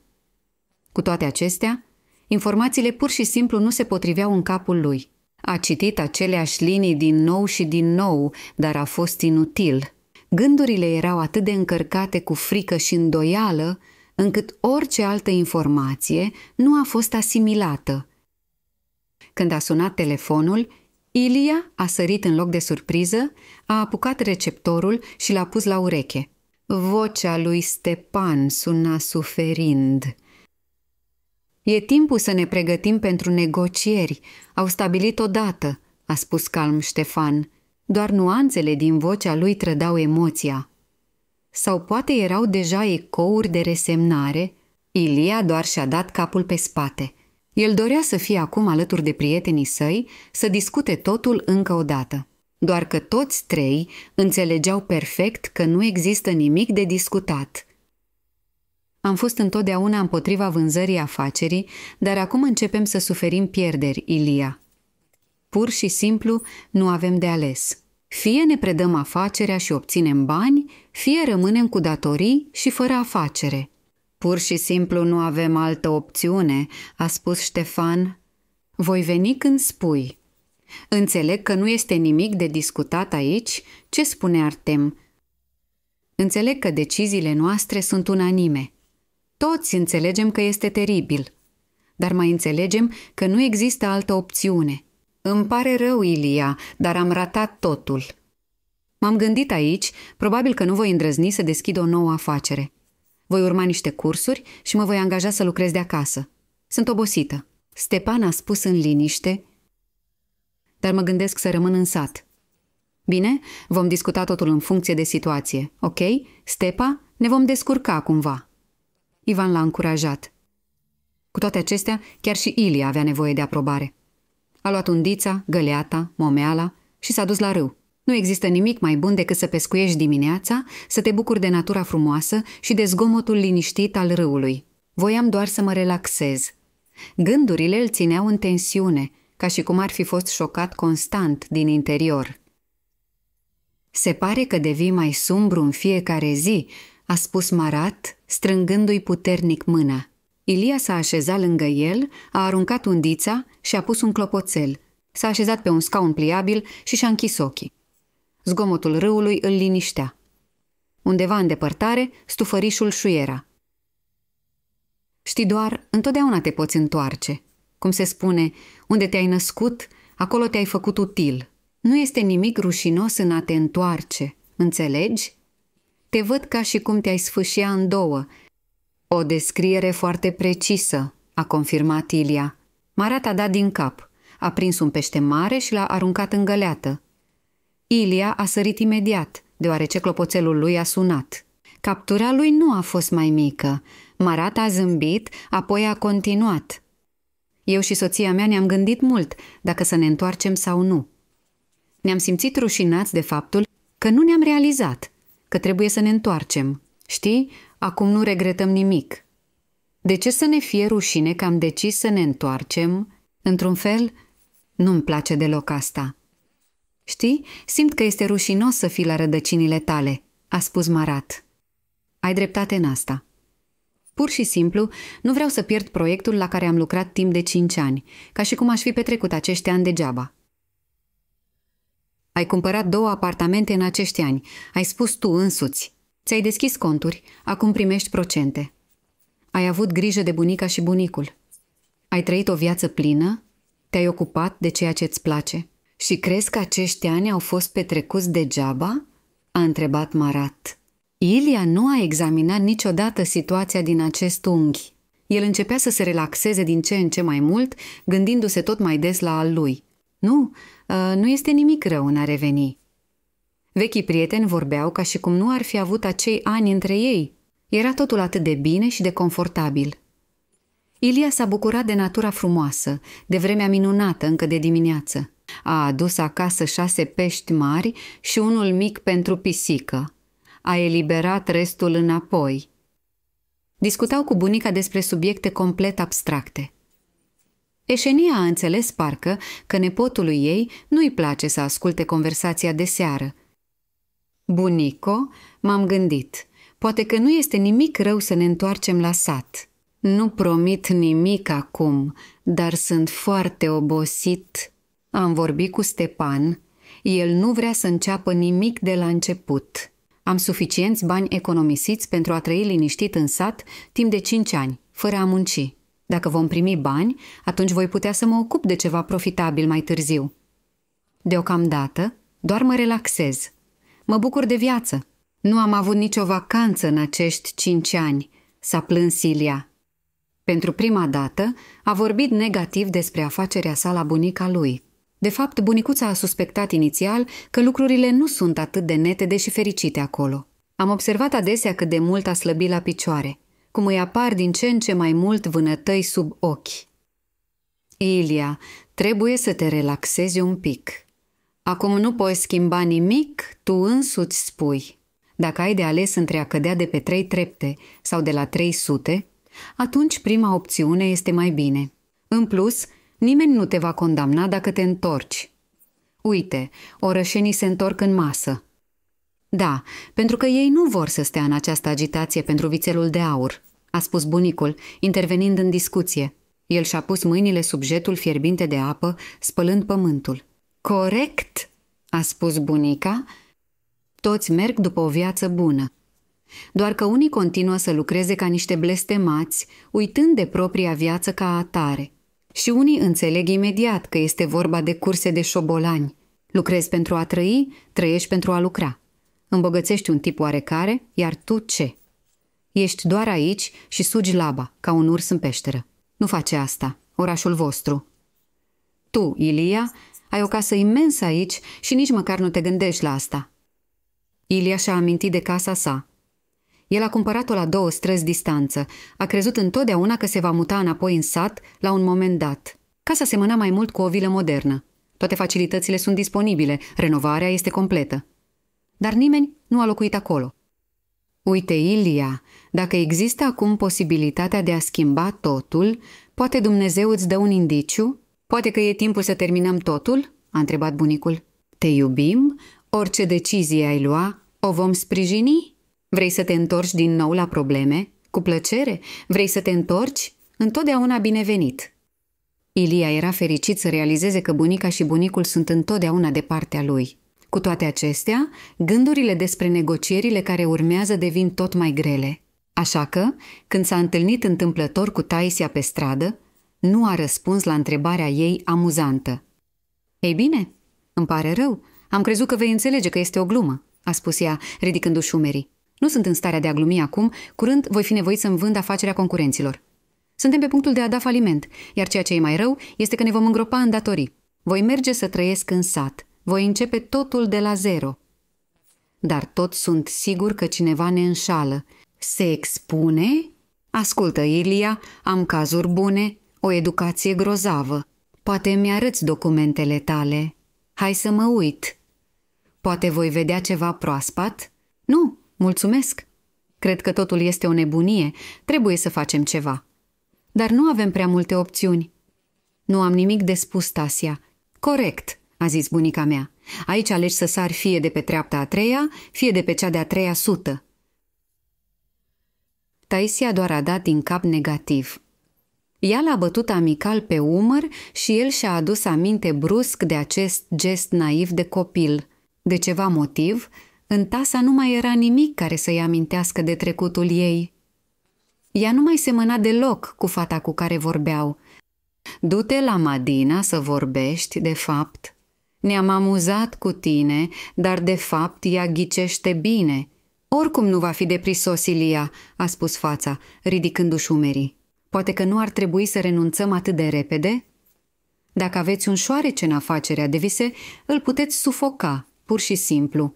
Cu toate acestea, informațiile pur și simplu nu se potriveau în capul lui – a citit aceleași linii din nou și din nou, dar a fost inutil. Gândurile erau atât de încărcate cu frică și îndoială, încât orice altă informație nu a fost asimilată. Când a sunat telefonul, Ilia a sărit în loc de surpriză, a apucat receptorul și l-a pus la ureche. Vocea lui Stepan suna suferind – E timpul să ne pregătim pentru negocieri. Au stabilit odată, a spus calm Ștefan. Doar nuanțele din vocea lui trădau emoția. Sau poate erau deja ecouri de resemnare? Ilia doar și-a dat capul pe spate. El dorea să fie acum alături de prietenii săi, să discute totul încă o dată. Doar că toți trei înțelegeau perfect că nu există nimic de discutat – am fost întotdeauna împotriva vânzării afacerii, dar acum începem să suferim pierderi, Ilia. Pur și simplu nu avem de ales. Fie ne predăm afacerea și obținem bani, fie rămânem cu datorii și fără afacere. Pur și simplu nu avem altă opțiune, a spus Ștefan. Voi veni când spui. Înțeleg că nu este nimic de discutat aici, ce spune Artem. Înțeleg că deciziile noastre sunt unanime – toți înțelegem că este teribil, dar mai înțelegem că nu există altă opțiune. Îmi pare rău, Ilia, dar am ratat totul. M-am gândit aici, probabil că nu voi îndrăzni să deschid o nouă afacere. Voi urma niște cursuri și mă voi angaja să lucrez de acasă. Sunt obosită. Stepan a spus în liniște, dar mă gândesc să rămân în sat. Bine, vom discuta totul în funcție de situație, ok? Stepa, ne vom descurca cumva. Ivan l-a încurajat. Cu toate acestea, chiar și Ilia avea nevoie de aprobare. A luat undița, găleata, momeala și s-a dus la râu. Nu există nimic mai bun decât să pescuiești dimineața, să te bucuri de natura frumoasă și de zgomotul liniștit al râului. Voiam doar să mă relaxez. Gândurile îl țineau în tensiune, ca și cum ar fi fost șocat constant din interior. Se pare că devii mai sumbru în fiecare zi a spus Marat, strângându-i puternic mâna. Ilia s-a așezat lângă el, a aruncat undița și a pus un clopoțel. S-a așezat pe un scaun pliabil și și-a închis ochii. Zgomotul râului îl liniștea. Undeva în depărtare, stufărișul șuiera. Știi doar, întotdeauna te poți întoarce. Cum se spune, unde te-ai născut, acolo te-ai făcut util. Nu este nimic rușinos în a te întoarce, înțelegi? Te văd ca și cum te-ai sfâșia în două. O descriere foarte precisă, a confirmat Ilia. Marat a dat din cap. A prins un pește mare și l-a aruncat în găleată. Ilia a sărit imediat, deoarece clopoțelul lui a sunat. Captura lui nu a fost mai mică. Marat a zâmbit, apoi a continuat. Eu și soția mea ne-am gândit mult dacă să ne întoarcem sau nu. Ne-am simțit rușinați de faptul că nu ne-am realizat că trebuie să ne întoarcem. Știi, acum nu regretăm nimic. De ce să ne fie rușine că am decis să ne întoarcem? Într-un fel, nu-mi place deloc asta. Știi, simt că este rușinos să fii la rădăcinile tale, a spus Marat. Ai dreptate în asta. Pur și simplu, nu vreau să pierd proiectul la care am lucrat timp de cinci ani, ca și cum aș fi petrecut acești ani degeaba. Ai cumpărat două apartamente în acești ani. Ai spus tu însuți. Ți-ai deschis conturi, acum primești procente. Ai avut grijă de bunica și bunicul. Ai trăit o viață plină, te-ai ocupat de ceea ce îți place. Și crezi că acești ani au fost petrecuți degeaba? A întrebat Marat. Ilia nu a examinat niciodată situația din acest unghi. El începea să se relaxeze din ce în ce mai mult, gândindu-se tot mai des la al lui – nu, ă, nu este nimic rău în a reveni. Vechii prieteni vorbeau ca și cum nu ar fi avut acei ani între ei. Era totul atât de bine și de confortabil. Ilia s-a bucurat de natura frumoasă, de vremea minunată încă de dimineață. A adus acasă șase pești mari și unul mic pentru pisică. A eliberat restul înapoi. Discutau cu bunica despre subiecte complet abstracte – Eșenia a înțeles parcă că nepotului ei nu-i place să asculte conversația de seară. Bunico, m-am gândit, poate că nu este nimic rău să ne întoarcem la sat. Nu promit nimic acum, dar sunt foarte obosit. Am vorbit cu Stepan. El nu vrea să înceapă nimic de la început. Am suficienți bani economisiți pentru a trăi liniștit în sat timp de cinci ani, fără a munci. Dacă vom primi bani, atunci voi putea să mă ocup de ceva profitabil mai târziu. Deocamdată, doar mă relaxez. Mă bucur de viață. Nu am avut nicio vacanță în acești cinci ani, s-a plâns Silia. Pentru prima dată, a vorbit negativ despre afacerea sa la bunica lui. De fapt, bunicuța a suspectat inițial că lucrurile nu sunt atât de netede și fericite acolo. Am observat adesea cât de mult a slăbit la picioare – cum îi apar din ce în ce mai mult vânătăi sub ochi. Ilia, trebuie să te relaxezi un pic. Acum nu poți schimba nimic, tu însuți spui. Dacă ai de ales între a cădea de pe trei trepte sau de la 300, atunci prima opțiune este mai bine. În plus, nimeni nu te va condamna dacă te întorci. Uite, orășenii se întorc în masă. Da, pentru că ei nu vor să stea în această agitație pentru vițelul de aur a spus bunicul, intervenind în discuție. El și-a pus mâinile sub jetul fierbinte de apă, spălând pământul. Corect, a spus bunica. Toți merg după o viață bună. Doar că unii continuă să lucreze ca niște blestemați, uitând de propria viață ca atare. Și unii înțeleg imediat că este vorba de curse de șobolani. Lucrezi pentru a trăi, trăiești pentru a lucra. Îmbogățești un tip oarecare, iar tu ce? Ești doar aici și sugi laba, ca un urs în peșteră. Nu face asta, orașul vostru. Tu, Ilia, ai o casă imensă aici și nici măcar nu te gândești la asta. Ilia și-a amintit de casa sa. El a cumpărat-o la două străzi distanță. A crezut întotdeauna că se va muta înapoi în sat la un moment dat. Casa semăna mai mult cu o vilă modernă. Toate facilitățile sunt disponibile, renovarea este completă. Dar nimeni nu a locuit acolo. Uite, Ilia, dacă există acum posibilitatea de a schimba totul, poate Dumnezeu îți dă un indiciu? Poate că e timpul să terminăm totul? a întrebat bunicul. Te iubim? Orice decizie ai lua, o vom sprijini? Vrei să te întorci din nou la probleme? Cu plăcere? Vrei să te întorci? Întotdeauna binevenit! Ilia era fericit să realizeze că bunica și bunicul sunt întotdeauna de partea lui. Cu toate acestea, gândurile despre negocierile care urmează devin tot mai grele. Așa că, când s-a întâlnit întâmplător cu Taisia pe stradă, nu a răspuns la întrebarea ei amuzantă. Ei bine, îmi pare rău, am crezut că vei înțelege că este o glumă, a spus ea, ridicându-și umerii. Nu sunt în starea de a glumi acum, curând voi fi nevoit să-mi vând afacerea concurenților. Suntem pe punctul de a da faliment, iar ceea ce e mai rău este că ne vom îngropa în datorii. Voi merge să trăiesc în sat voi începe totul de la zero. Dar tot sunt sigur că cineva ne înșală. Se expune? Ascultă, Ilia, am cazuri bune, o educație grozavă. Poate mi-arăți documentele tale. Hai să mă uit. Poate voi vedea ceva proaspat? Nu, mulțumesc. Cred că totul este o nebunie, trebuie să facem ceva. Dar nu avem prea multe opțiuni. Nu am nimic de spus, Tasia. Corect, a zis bunica mea. Aici alegi să sari fie de pe treapta a treia, fie de pe cea de-a treia sută. Taisia doar a dat din cap negativ. Ea l-a bătut amical pe umăr și el și-a adus aminte brusc de acest gest naiv de copil. De ceva motiv, în tasa nu mai era nimic care să-i amintească de trecutul ei. Ea nu mai semăna deloc cu fata cu care vorbeau. Du-te la Madina să vorbești, de fapt, ne-am amuzat cu tine, dar de fapt ea ghicește bine. Oricum nu va fi deprisos Ilia, a spus fața, ridicându-și umerii. Poate că nu ar trebui să renunțăm atât de repede? Dacă aveți un șoarece în afacerea de vise, îl puteți sufoca, pur și simplu.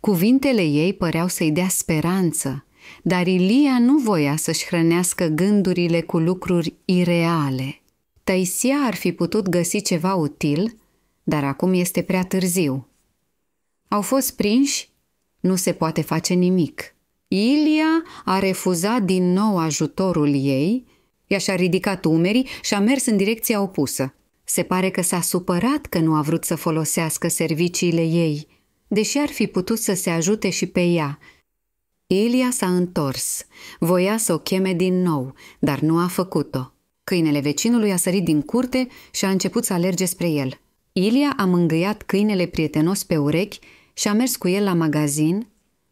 Cuvintele ei păreau să-i dea speranță, dar Ilia nu voia să-și hrănească gândurile cu lucruri ireale. Taisia ar fi putut găsi ceva util – dar acum este prea târziu. Au fost prinși? Nu se poate face nimic. Ilia a refuzat din nou ajutorul ei, ea și-a ridicat umerii și a mers în direcția opusă. Se pare că s-a supărat că nu a vrut să folosească serviciile ei, deși ar fi putut să se ajute și pe ea. Ilia s-a întors. Voia să o cheme din nou, dar nu a făcut-o. Câinele vecinului a sărit din curte și a început să alerge spre el – Ilia a mângâiat câinele prietenos pe urechi și a mers cu el la magazin,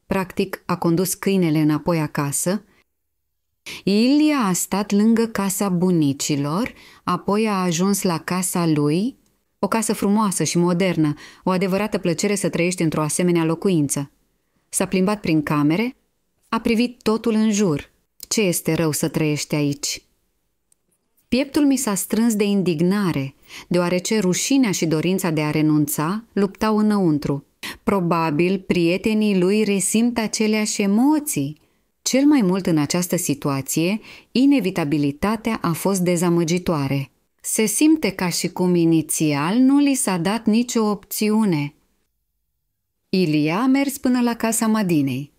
practic a condus câinele înapoi acasă. Ilia a stat lângă casa bunicilor, apoi a ajuns la casa lui, o casă frumoasă și modernă, o adevărată plăcere să trăiești într-o asemenea locuință. S-a plimbat prin camere, a privit totul în jur. Ce este rău să trăiești aici? Pieptul mi s-a strâns de indignare – deoarece rușinea și dorința de a renunța luptau înăuntru. Probabil prietenii lui resimt aceleași emoții. Cel mai mult în această situație, inevitabilitatea a fost dezamăgitoare. Se simte ca și cum inițial nu li s-a dat nicio opțiune. Ilia a mers până la casa Madinei.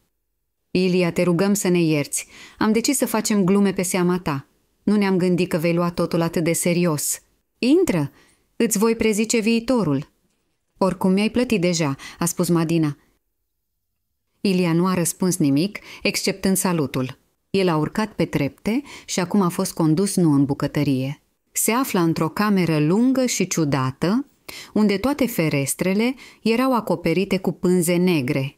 Ilia, te rugăm să ne ierți. Am decis să facem glume pe seama ta. Nu ne-am gândit că vei lua totul atât de serios. Intră! Îți voi prezice viitorul!" Oricum mi-ai plătit deja," a spus Madina. Ilia nu a răspuns nimic, exceptând salutul. El a urcat pe trepte și acum a fost condus nu în bucătărie. Se afla într-o cameră lungă și ciudată, unde toate ferestrele erau acoperite cu pânze negre.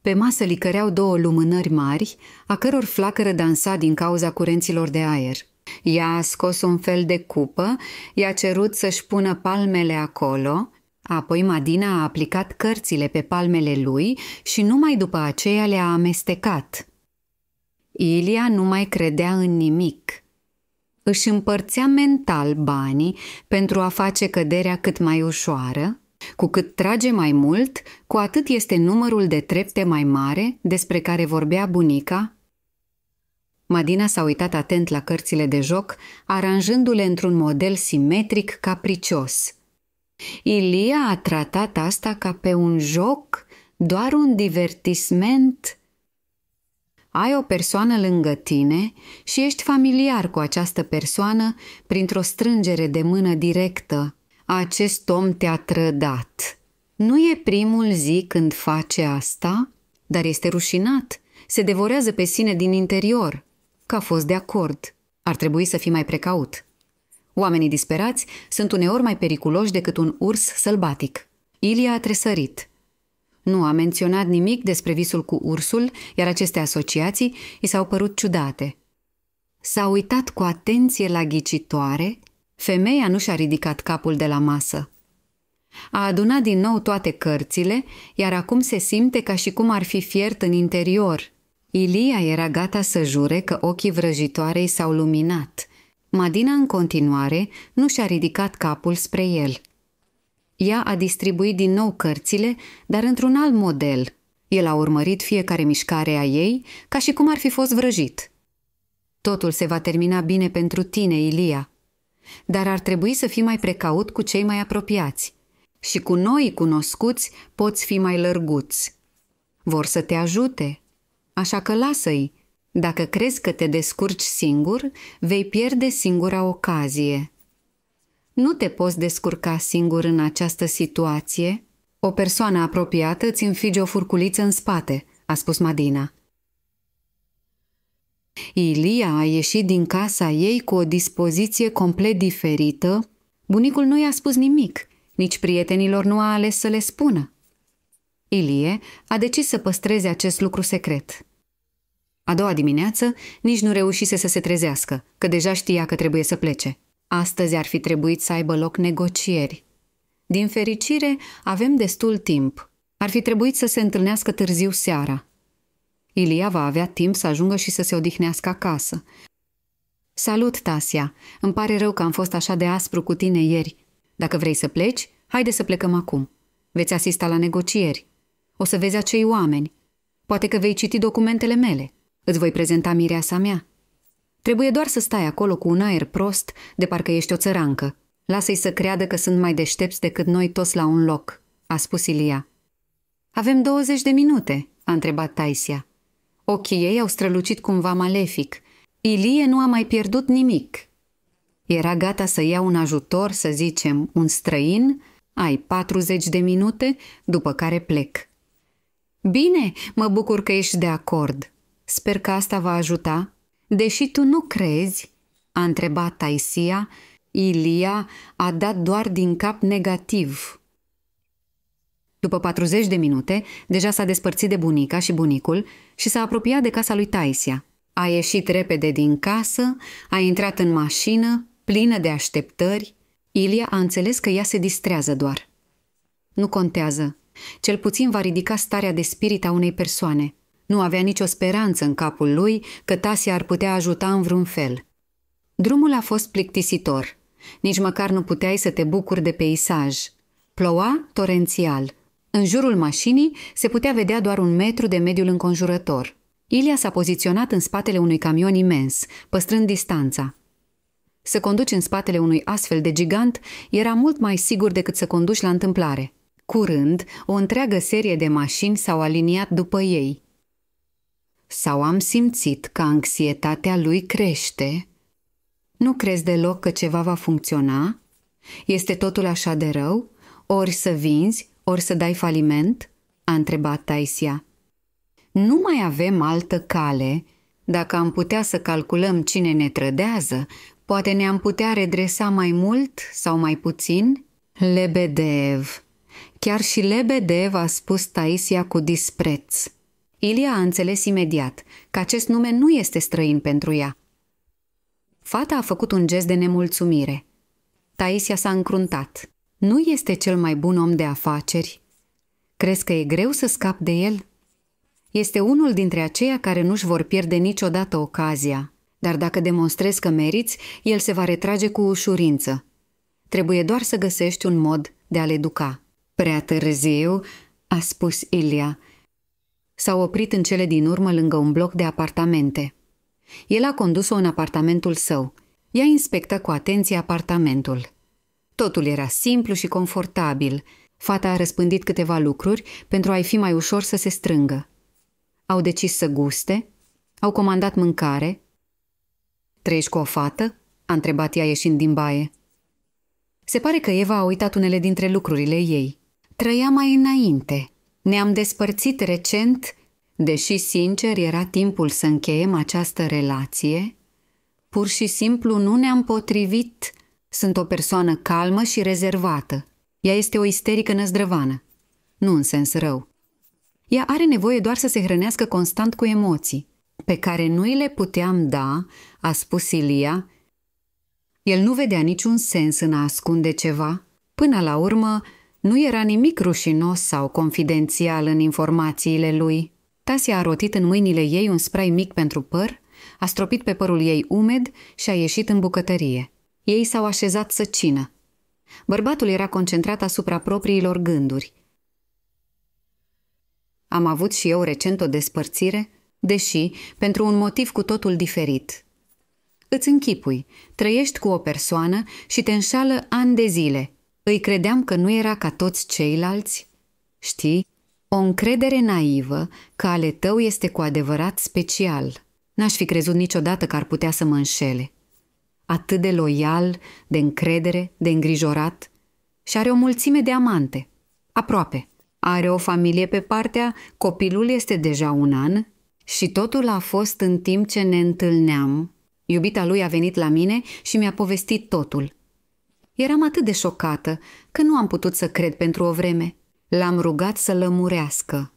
Pe masă licăreau două lumânări mari, a căror flacără dansa din cauza curenților de aer – ea a scos un fel de cupă, i-a cerut să-și pună palmele acolo, apoi Madina a aplicat cărțile pe palmele lui și numai după aceea le-a amestecat. Ilia nu mai credea în nimic. Își împărțea mental banii pentru a face căderea cât mai ușoară, cu cât trage mai mult, cu atât este numărul de trepte mai mare despre care vorbea bunica Madina s-a uitat atent la cărțile de joc, aranjându-le într-un model simetric capricios. Ilia a tratat asta ca pe un joc, doar un divertisment. Ai o persoană lângă tine și ești familiar cu această persoană printr-o strângere de mână directă. Acest om te-a trădat. Nu e primul zi când face asta, dar este rușinat. Se devorează pe sine din interior că a fost de acord. Ar trebui să fii mai precaut. Oamenii disperați sunt uneori mai periculoși decât un urs sălbatic. Ilia a tresărit. Nu a menționat nimic despre visul cu ursul, iar aceste asociații i s-au părut ciudate. S-a uitat cu atenție la ghicitoare, femeia nu și-a ridicat capul de la masă. A adunat din nou toate cărțile, iar acum se simte ca și cum ar fi fiert în interior – Ilia era gata să jure că ochii vrăjitoarei s-au luminat. Madina, în continuare, nu și-a ridicat capul spre el. Ea a distribuit din nou cărțile, dar într-un alt model. El a urmărit fiecare mișcare a ei, ca și cum ar fi fost vrăjit. Totul se va termina bine pentru tine, Ilia. Dar ar trebui să fii mai precaut cu cei mai apropiați. Și cu noi cunoscuți poți fi mai lărguți. Vor să te ajute, așa că lasă-i. Dacă crezi că te descurci singur, vei pierde singura ocazie. Nu te poți descurca singur în această situație. O persoană apropiată îți înfige o furculiță în spate, a spus Madina. Ilia a ieșit din casa ei cu o dispoziție complet diferită. Bunicul nu i-a spus nimic, nici prietenilor nu a ales să le spună. Ilie a decis să păstreze acest lucru secret. A doua dimineață nici nu reușise să se trezească, că deja știa că trebuie să plece. Astăzi ar fi trebuit să aibă loc negocieri. Din fericire, avem destul timp. Ar fi trebuit să se întâlnească târziu seara. Ilia va avea timp să ajungă și să se odihnească acasă. Salut, Tasia! Îmi pare rău că am fost așa de aspru cu tine ieri. Dacă vrei să pleci, haide să plecăm acum. Veți asista la negocieri. O să vezi acei oameni. Poate că vei citi documentele mele. Îți voi prezenta mireasa mea. Trebuie doar să stai acolo cu un aer prost, de parcă ești o țărancă. Lasă-i să creadă că sunt mai deștepți decât noi toți la un loc, a spus Ilia. Avem 20 de minute, a întrebat Taisia. Ochii ei au strălucit cumva malefic. Ilie nu a mai pierdut nimic. Era gata să ia un ajutor, să zicem, un străin, ai 40 de minute, după care plec. Bine, mă bucur că ești de acord. Sper că asta va ajuta. Deși tu nu crezi, a întrebat Taisia, Ilia a dat doar din cap negativ. După 40 de minute, deja s-a despărțit de bunica și bunicul și s-a apropiat de casa lui Taisia. A ieșit repede din casă, a intrat în mașină, plină de așteptări. Ilia a înțeles că ea se distrează doar. Nu contează, cel puțin va ridica starea de spirit a unei persoane. Nu avea nicio speranță în capul lui că Tasia ar putea ajuta în vreun fel. Drumul a fost plictisitor. Nici măcar nu puteai să te bucuri de peisaj. Ploua torențial. În jurul mașinii se putea vedea doar un metru de mediul înconjurător. Ilia s-a poziționat în spatele unui camion imens, păstrând distanța. Să conduci în spatele unui astfel de gigant era mult mai sigur decât să conduci la întâmplare. Curând, o întreagă serie de mașini s-au aliniat după ei. Sau am simțit că anxietatea lui crește? Nu crezi deloc că ceva va funcționa? Este totul așa de rău? Ori să vinzi, ori să dai faliment? a întrebat Taisia. Nu mai avem altă cale. Dacă am putea să calculăm cine ne trădează, poate ne-am putea redresa mai mult sau mai puțin? Lebedev, Chiar și Lebedev a spus Taisia cu dispreț. Ilia a înțeles imediat că acest nume nu este străin pentru ea. Fata a făcut un gest de nemulțumire. Taisia s-a încruntat. Nu este cel mai bun om de afaceri? Crezi că e greu să scap de el? Este unul dintre aceia care nu-și vor pierde niciodată ocazia, dar dacă demonstrezi că meriți, el se va retrage cu ușurință. Trebuie doar să găsești un mod de a-l educa. Prea târziu, a spus Ilia. S-au oprit în cele din urmă lângă un bloc de apartamente. El a condus-o în apartamentul său. Ea inspectă cu atenție apartamentul. Totul era simplu și confortabil. Fata a răspândit câteva lucruri pentru a-i fi mai ușor să se strângă. Au decis să guste, au comandat mâncare. Trăiești cu o fată? a întrebat ea ieșind din baie. Se pare că Eva a uitat unele dintre lucrurile ei trăia mai înainte. Ne-am despărțit recent, deși sincer era timpul să încheiem această relație. Pur și simplu nu ne-am potrivit. Sunt o persoană calmă și rezervată. Ea este o isterică năzdrăvană. Nu în sens rău. Ea are nevoie doar să se hrănească constant cu emoții, pe care nu le puteam da, a spus Ilia. El nu vedea niciun sens în a ascunde ceva. Până la urmă, nu era nimic rușinos sau confidențial în informațiile lui. Tasia a rotit în mâinile ei un spray mic pentru păr, a stropit pe părul ei umed și a ieșit în bucătărie. Ei s-au așezat să cină. Bărbatul era concentrat asupra propriilor gânduri. Am avut și eu recent o despărțire, deși pentru un motiv cu totul diferit. Îți închipui, trăiești cu o persoană și te înșală ani de zile – îi credeam că nu era ca toți ceilalți? Știi, o încredere naivă că ale tău este cu adevărat special. N-aș fi crezut niciodată că ar putea să mă înșele. Atât de loial, de încredere, de îngrijorat și are o mulțime de amante. Aproape. Are o familie pe partea, copilul este deja un an și totul a fost în timp ce ne întâlneam. Iubita lui a venit la mine și mi-a povestit totul. Eram atât de șocată că nu am putut să cred pentru o vreme. L-am rugat să lămurească.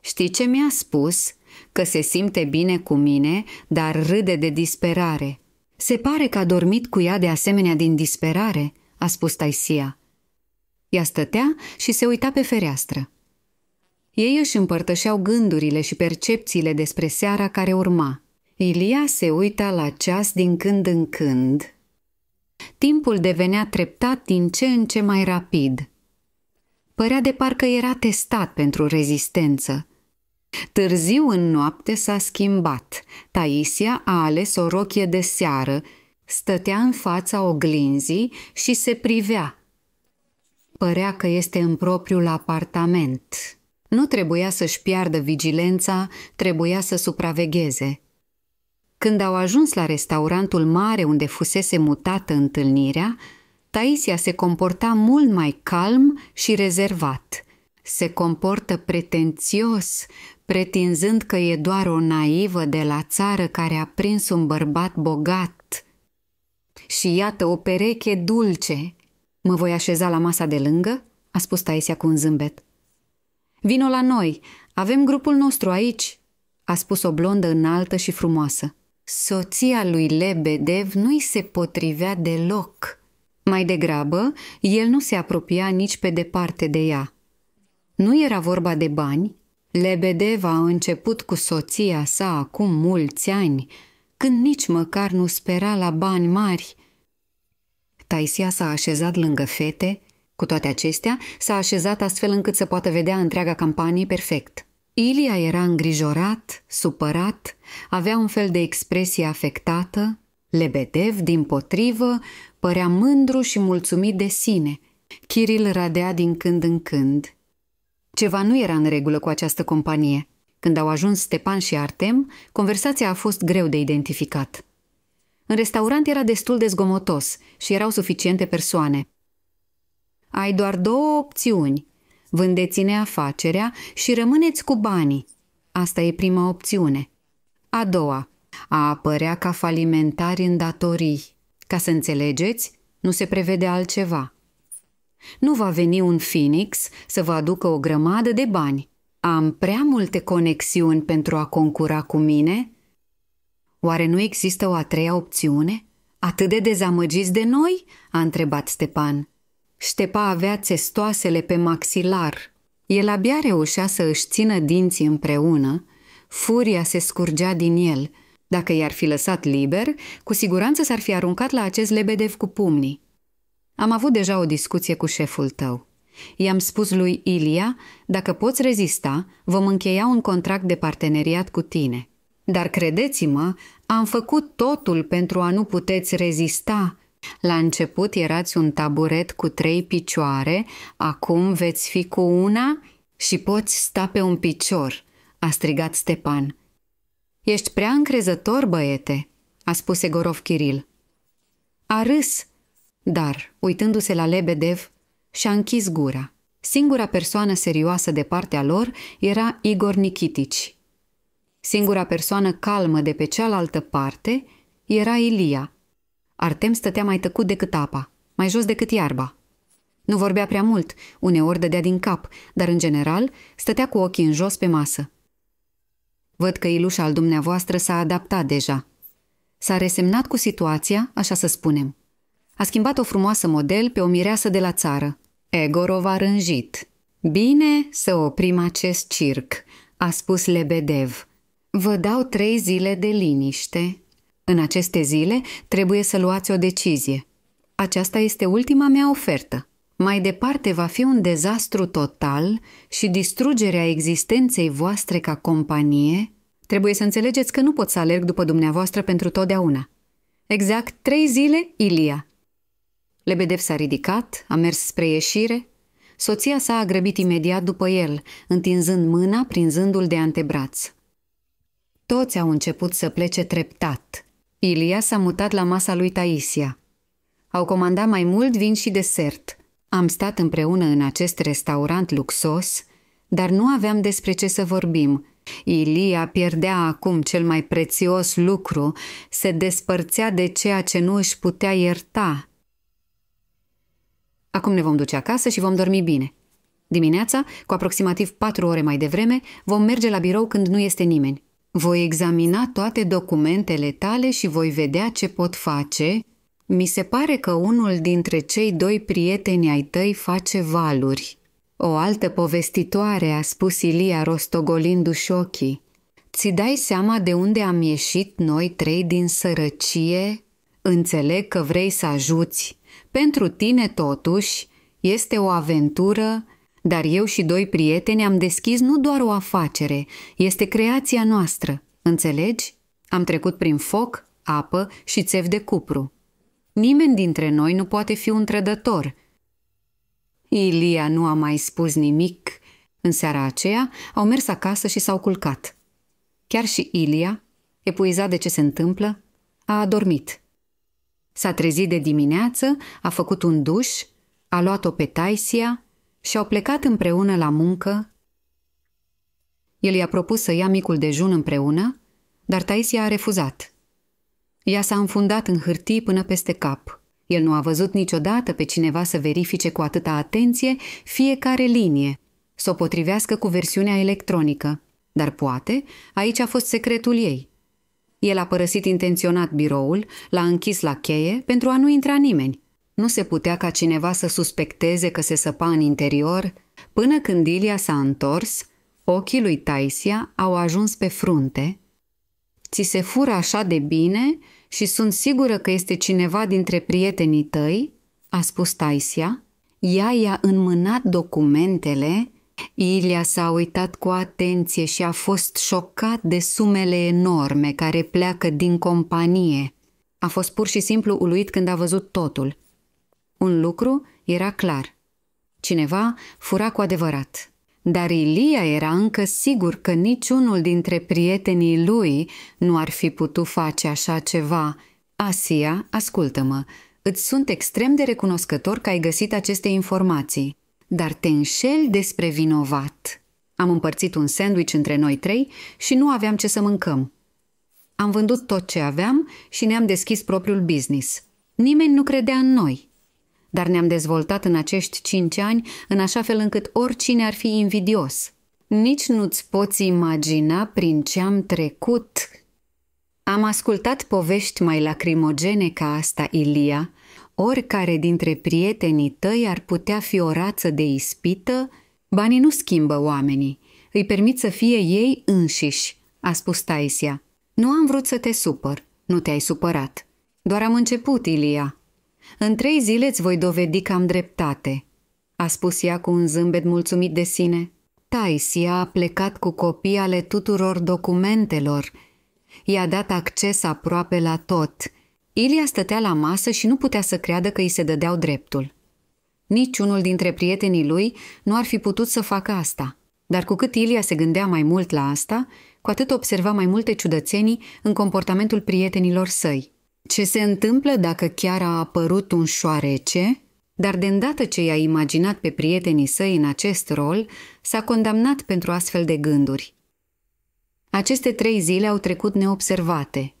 Știi ce mi-a spus? Că se simte bine cu mine, dar râde de disperare. Se pare că a dormit cu ea de asemenea din disperare, a spus Taisia. Ea stătea și se uita pe fereastră. Ei își împărtășeau gândurile și percepțiile despre seara care urma. Ilia se uita la ceas din când în când, Timpul devenea treptat din ce în ce mai rapid. Părea de parcă era testat pentru rezistență. Târziu în noapte s-a schimbat. Taisia a ales o rochie de seară, stătea în fața oglinzii și se privea. Părea că este în propriul apartament. Nu trebuia să-și piardă vigilența, trebuia să supravegheze. Când au ajuns la restaurantul mare unde fusese mutată întâlnirea, Taisia se comporta mult mai calm și rezervat. Se comportă pretențios, pretinzând că e doar o naivă de la țară care a prins un bărbat bogat. Și iată o pereche dulce. Mă voi așeza la masa de lângă? a spus Taisia cu un zâmbet. Vino la noi, avem grupul nostru aici, a spus o blondă înaltă și frumoasă. Soția lui Lebedev nu-i se potrivea deloc. Mai degrabă, el nu se apropia nici pe departe de ea. Nu era vorba de bani. Lebedev a început cu soția sa acum mulți ani, când nici măcar nu spera la bani mari. Taisia s-a așezat lângă fete, cu toate acestea, s-a așezat astfel încât să poată vedea întreaga campanie perfect – Ilia era îngrijorat, supărat, avea un fel de expresie afectată, Lebedev, din potrivă, părea mândru și mulțumit de sine. Kiril radea din când în când. Ceva nu era în regulă cu această companie. Când au ajuns Stepan și Artem, conversația a fost greu de identificat. În restaurant era destul de zgomotos și erau suficiente persoane. Ai doar două opțiuni, Vândeți-ne afacerea și rămâneți cu banii. Asta e prima opțiune. A doua, a apărea ca falimentari în datorii. Ca să înțelegeți, nu se prevede altceva. Nu va veni un Phoenix să vă aducă o grămadă de bani. Am prea multe conexiuni pentru a concura cu mine? Oare nu există o a treia opțiune? Atât de dezamăgiți de noi? a întrebat Stepan. Ștepa avea țestoasele pe maxilar. El abia reușea să își țină dinții împreună, furia se scurgea din el. Dacă i-ar fi lăsat liber, cu siguranță s-ar fi aruncat la acest lebedev cu pumnii. Am avut deja o discuție cu șeful tău. I-am spus lui Ilia, dacă poți rezista, vom încheia un contract de parteneriat cu tine. Dar credeți-mă, am făcut totul pentru a nu puteți rezista, la început erați un taburet cu trei picioare, acum veți fi cu una și poți sta pe un picior, a strigat Stepan. Ești prea încrezător, băiete, a spus Egorov Kiril. A râs, dar, uitându-se la Lebedev, și-a închis gura. Singura persoană serioasă de partea lor era Igor Nikitici. Singura persoană calmă de pe cealaltă parte era Ilia, Artem stătea mai tăcut decât apa, mai jos decât iarba. Nu vorbea prea mult, uneori dădea din cap, dar în general stătea cu ochii în jos pe masă. Văd că ilușa al dumneavoastră s-a adaptat deja. S-a resemnat cu situația, așa să spunem. A schimbat o frumoasă model pe o mireasă de la țară. Egorov a rânjit. Bine să oprim acest circ, a spus Lebedev. Vă dau trei zile de liniște, în aceste zile trebuie să luați o decizie. Aceasta este ultima mea ofertă. Mai departe va fi un dezastru total și distrugerea existenței voastre ca companie. Trebuie să înțelegeți că nu pot să alerg după dumneavoastră pentru totdeauna. Exact trei zile, Ilia. Lebedev s-a ridicat, a mers spre ieșire. Soția sa a agrăbit imediat după el, întinzând mâna, prinzându-l de antebraț. Toți au început să plece treptat, Ilia s-a mutat la masa lui Taisia. Au comandat mai mult vin și desert. Am stat împreună în acest restaurant luxos, dar nu aveam despre ce să vorbim. Ilia pierdea acum cel mai prețios lucru, se despărțea de ceea ce nu își putea ierta. Acum ne vom duce acasă și vom dormi bine. Dimineața, cu aproximativ patru ore mai devreme, vom merge la birou când nu este nimeni. Voi examina toate documentele tale și voi vedea ce pot face. Mi se pare că unul dintre cei doi prieteni ai tăi face valuri. O altă povestitoare, a spus Ilia rostogolindu-și ochii. Ți dai seama de unde am ieșit noi trei din sărăcie? Înțeleg că vrei să ajuți. Pentru tine, totuși, este o aventură dar eu și doi prieteni am deschis nu doar o afacere, este creația noastră, înțelegi? Am trecut prin foc, apă și țev de cupru. Nimeni dintre noi nu poate fi un trădător. Ilia nu a mai spus nimic. În seara aceea au mers acasă și s-au culcat. Chiar și Ilia, epuizat de ce se întâmplă, a adormit. S-a trezit de dimineață, a făcut un duș, a luat-o pe Taisia și-au plecat împreună la muncă. El i-a propus să ia micul dejun împreună, dar Taisia a refuzat. Ea s-a înfundat în hârtii până peste cap. El nu a văzut niciodată pe cineva să verifice cu atâta atenție fiecare linie, să o potrivească cu versiunea electronică. Dar poate, aici a fost secretul ei. El a părăsit intenționat biroul, l-a închis la cheie pentru a nu intra nimeni nu se putea ca cineva să suspecteze că se săpa în interior, până când Ilia s-a întors, ochii lui Taisia au ajuns pe frunte. Ți se fură așa de bine și sunt sigură că este cineva dintre prietenii tăi?" a spus Taisia. Ea i-a înmânat documentele Ilia s-a uitat cu atenție și a fost șocat de sumele enorme care pleacă din companie. A fost pur și simplu uluit când a văzut totul. Un lucru era clar. Cineva fura cu adevărat. Dar Ilia era încă sigur că niciunul dintre prietenii lui nu ar fi putut face așa ceva. Asia, ascultă-mă, îți sunt extrem de recunoscător că ai găsit aceste informații, dar te înșeli despre vinovat. Am împărțit un sandwich între noi trei și nu aveam ce să mâncăm. Am vândut tot ce aveam și ne-am deschis propriul business. Nimeni nu credea în noi dar ne-am dezvoltat în acești cinci ani în așa fel încât oricine ar fi invidios. Nici nu-ți poți imagina prin ce am trecut. Am ascultat povești mai lacrimogene ca asta, Ilia. Oricare dintre prietenii tăi ar putea fi o rață de ispită, banii nu schimbă oamenii. Îi permit să fie ei înșiși, a spus Taisia. Nu am vrut să te supăr, nu te-ai supărat. Doar am început, Ilia, în trei zile îți voi dovedi că am dreptate, a spus ea cu un zâmbet mulțumit de sine. Taisia a plecat cu copii ale tuturor documentelor. I-a dat acces aproape la tot. Ilia stătea la masă și nu putea să creadă că îi se dădeau dreptul. Niciunul dintre prietenii lui nu ar fi putut să facă asta. Dar cu cât Ilia se gândea mai mult la asta, cu atât observa mai multe ciudățenii în comportamentul prietenilor săi. Ce se întâmplă dacă chiar a apărut un șoarece? Dar de îndată ce i-a imaginat pe prietenii săi în acest rol, s-a condamnat pentru astfel de gânduri. Aceste trei zile au trecut neobservate.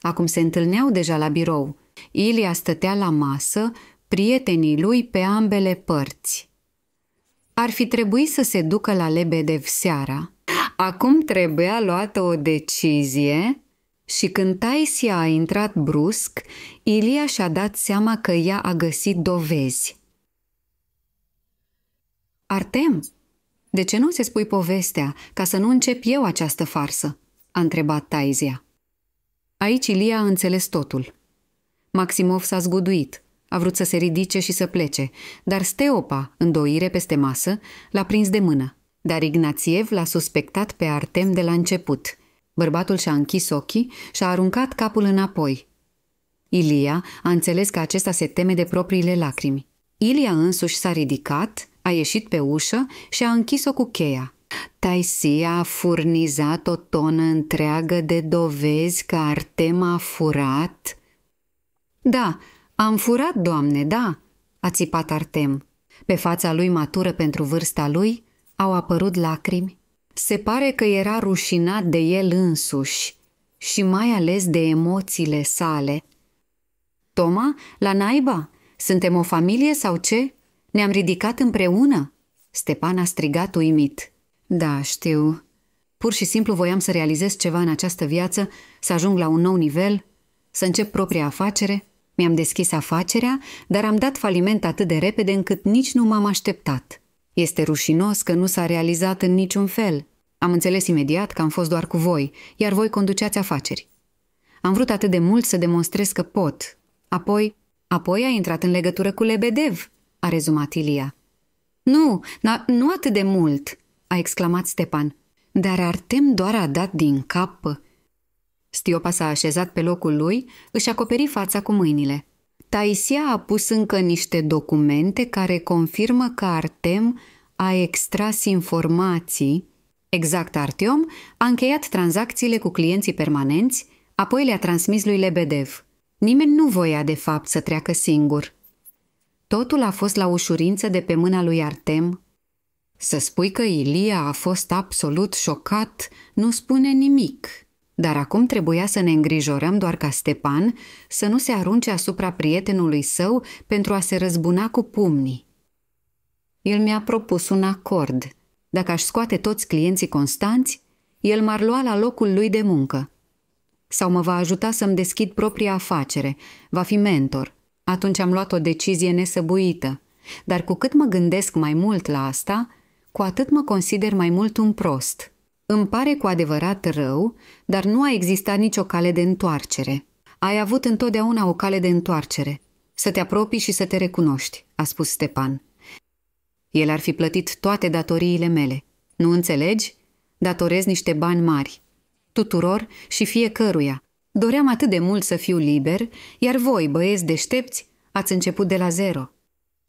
Acum se întâlneau deja la birou. Ilia stătea la masă, prietenii lui pe ambele părți. Ar fi trebuit să se ducă la Lebedev seara. Acum trebuia luată o decizie și când Taisia a intrat brusc, Ilia și-a dat seama că ea a găsit dovezi. Artem, de ce nu se spui povestea, ca să nu încep eu această farsă?" a întrebat Taizia. Aici Ilia a înțeles totul. Maximov s-a zguduit, a vrut să se ridice și să plece, dar Steopa, îndoire peste masă, l-a prins de mână, dar Ignațiev l-a suspectat pe Artem de la început – Bărbatul și-a închis ochii și a aruncat capul înapoi. Ilia a înțeles că acesta se teme de propriile lacrimi. Ilia însuși s-a ridicat, a ieșit pe ușă și a închis-o cu cheia. Taisia a furnizat o tonă întreagă de dovezi că Artema a furat. Da, am furat, doamne, da, a țipat Artem. Pe fața lui matură pentru vârsta lui au apărut lacrimi se pare că era rușinat de el însuși și mai ales de emoțiile sale. Toma, la naiba, suntem o familie sau ce? Ne-am ridicat împreună?" Stepan a strigat uimit. Da, știu. Pur și simplu voiam să realizez ceva în această viață, să ajung la un nou nivel, să încep propria afacere. Mi-am deschis afacerea, dar am dat faliment atât de repede încât nici nu m-am așteptat. Este rușinos că nu s-a realizat în niciun fel. Am înțeles imediat că am fost doar cu voi, iar voi conduceați afaceri. Am vrut atât de mult să demonstrez că pot. Apoi, apoi a intrat în legătură cu Lebedev, a rezumat Ilia. Nu, nu atât de mult, a exclamat Stepan. Dar Artem doar a dat din cap. Stiopa s-a așezat pe locul lui, își acoperi fața cu mâinile. Taisia a pus încă niște documente care confirmă că Artem a extras informații. Exact, Artiom a încheiat tranzacțiile cu clienții permanenți, apoi le-a transmis lui Lebedev. Nimeni nu voia, de fapt, să treacă singur. Totul a fost la ușurință de pe mâna lui Artem. Să spui că Ilia a fost absolut șocat nu spune nimic, dar acum trebuia să ne îngrijorăm doar ca Stepan să nu se arunce asupra prietenului său pentru a se răzbuna cu pumnii. El mi-a propus un acord. Dacă aș scoate toți clienții constanți, el m-ar lua la locul lui de muncă. Sau mă va ajuta să-mi deschid propria afacere, va fi mentor. Atunci am luat o decizie nesăbuită. Dar cu cât mă gândesc mai mult la asta, cu atât mă consider mai mult un prost – îmi pare cu adevărat rău, dar nu a existat nicio cale de întoarcere. Ai avut întotdeauna o cale de întoarcere. Să te apropii și să te recunoști, a spus Stepan. El ar fi plătit toate datoriile mele. Nu înțelegi? Datorez niște bani mari. Tuturor și fiecăruia. Doream atât de mult să fiu liber, iar voi, băieți deștepți, ați început de la zero.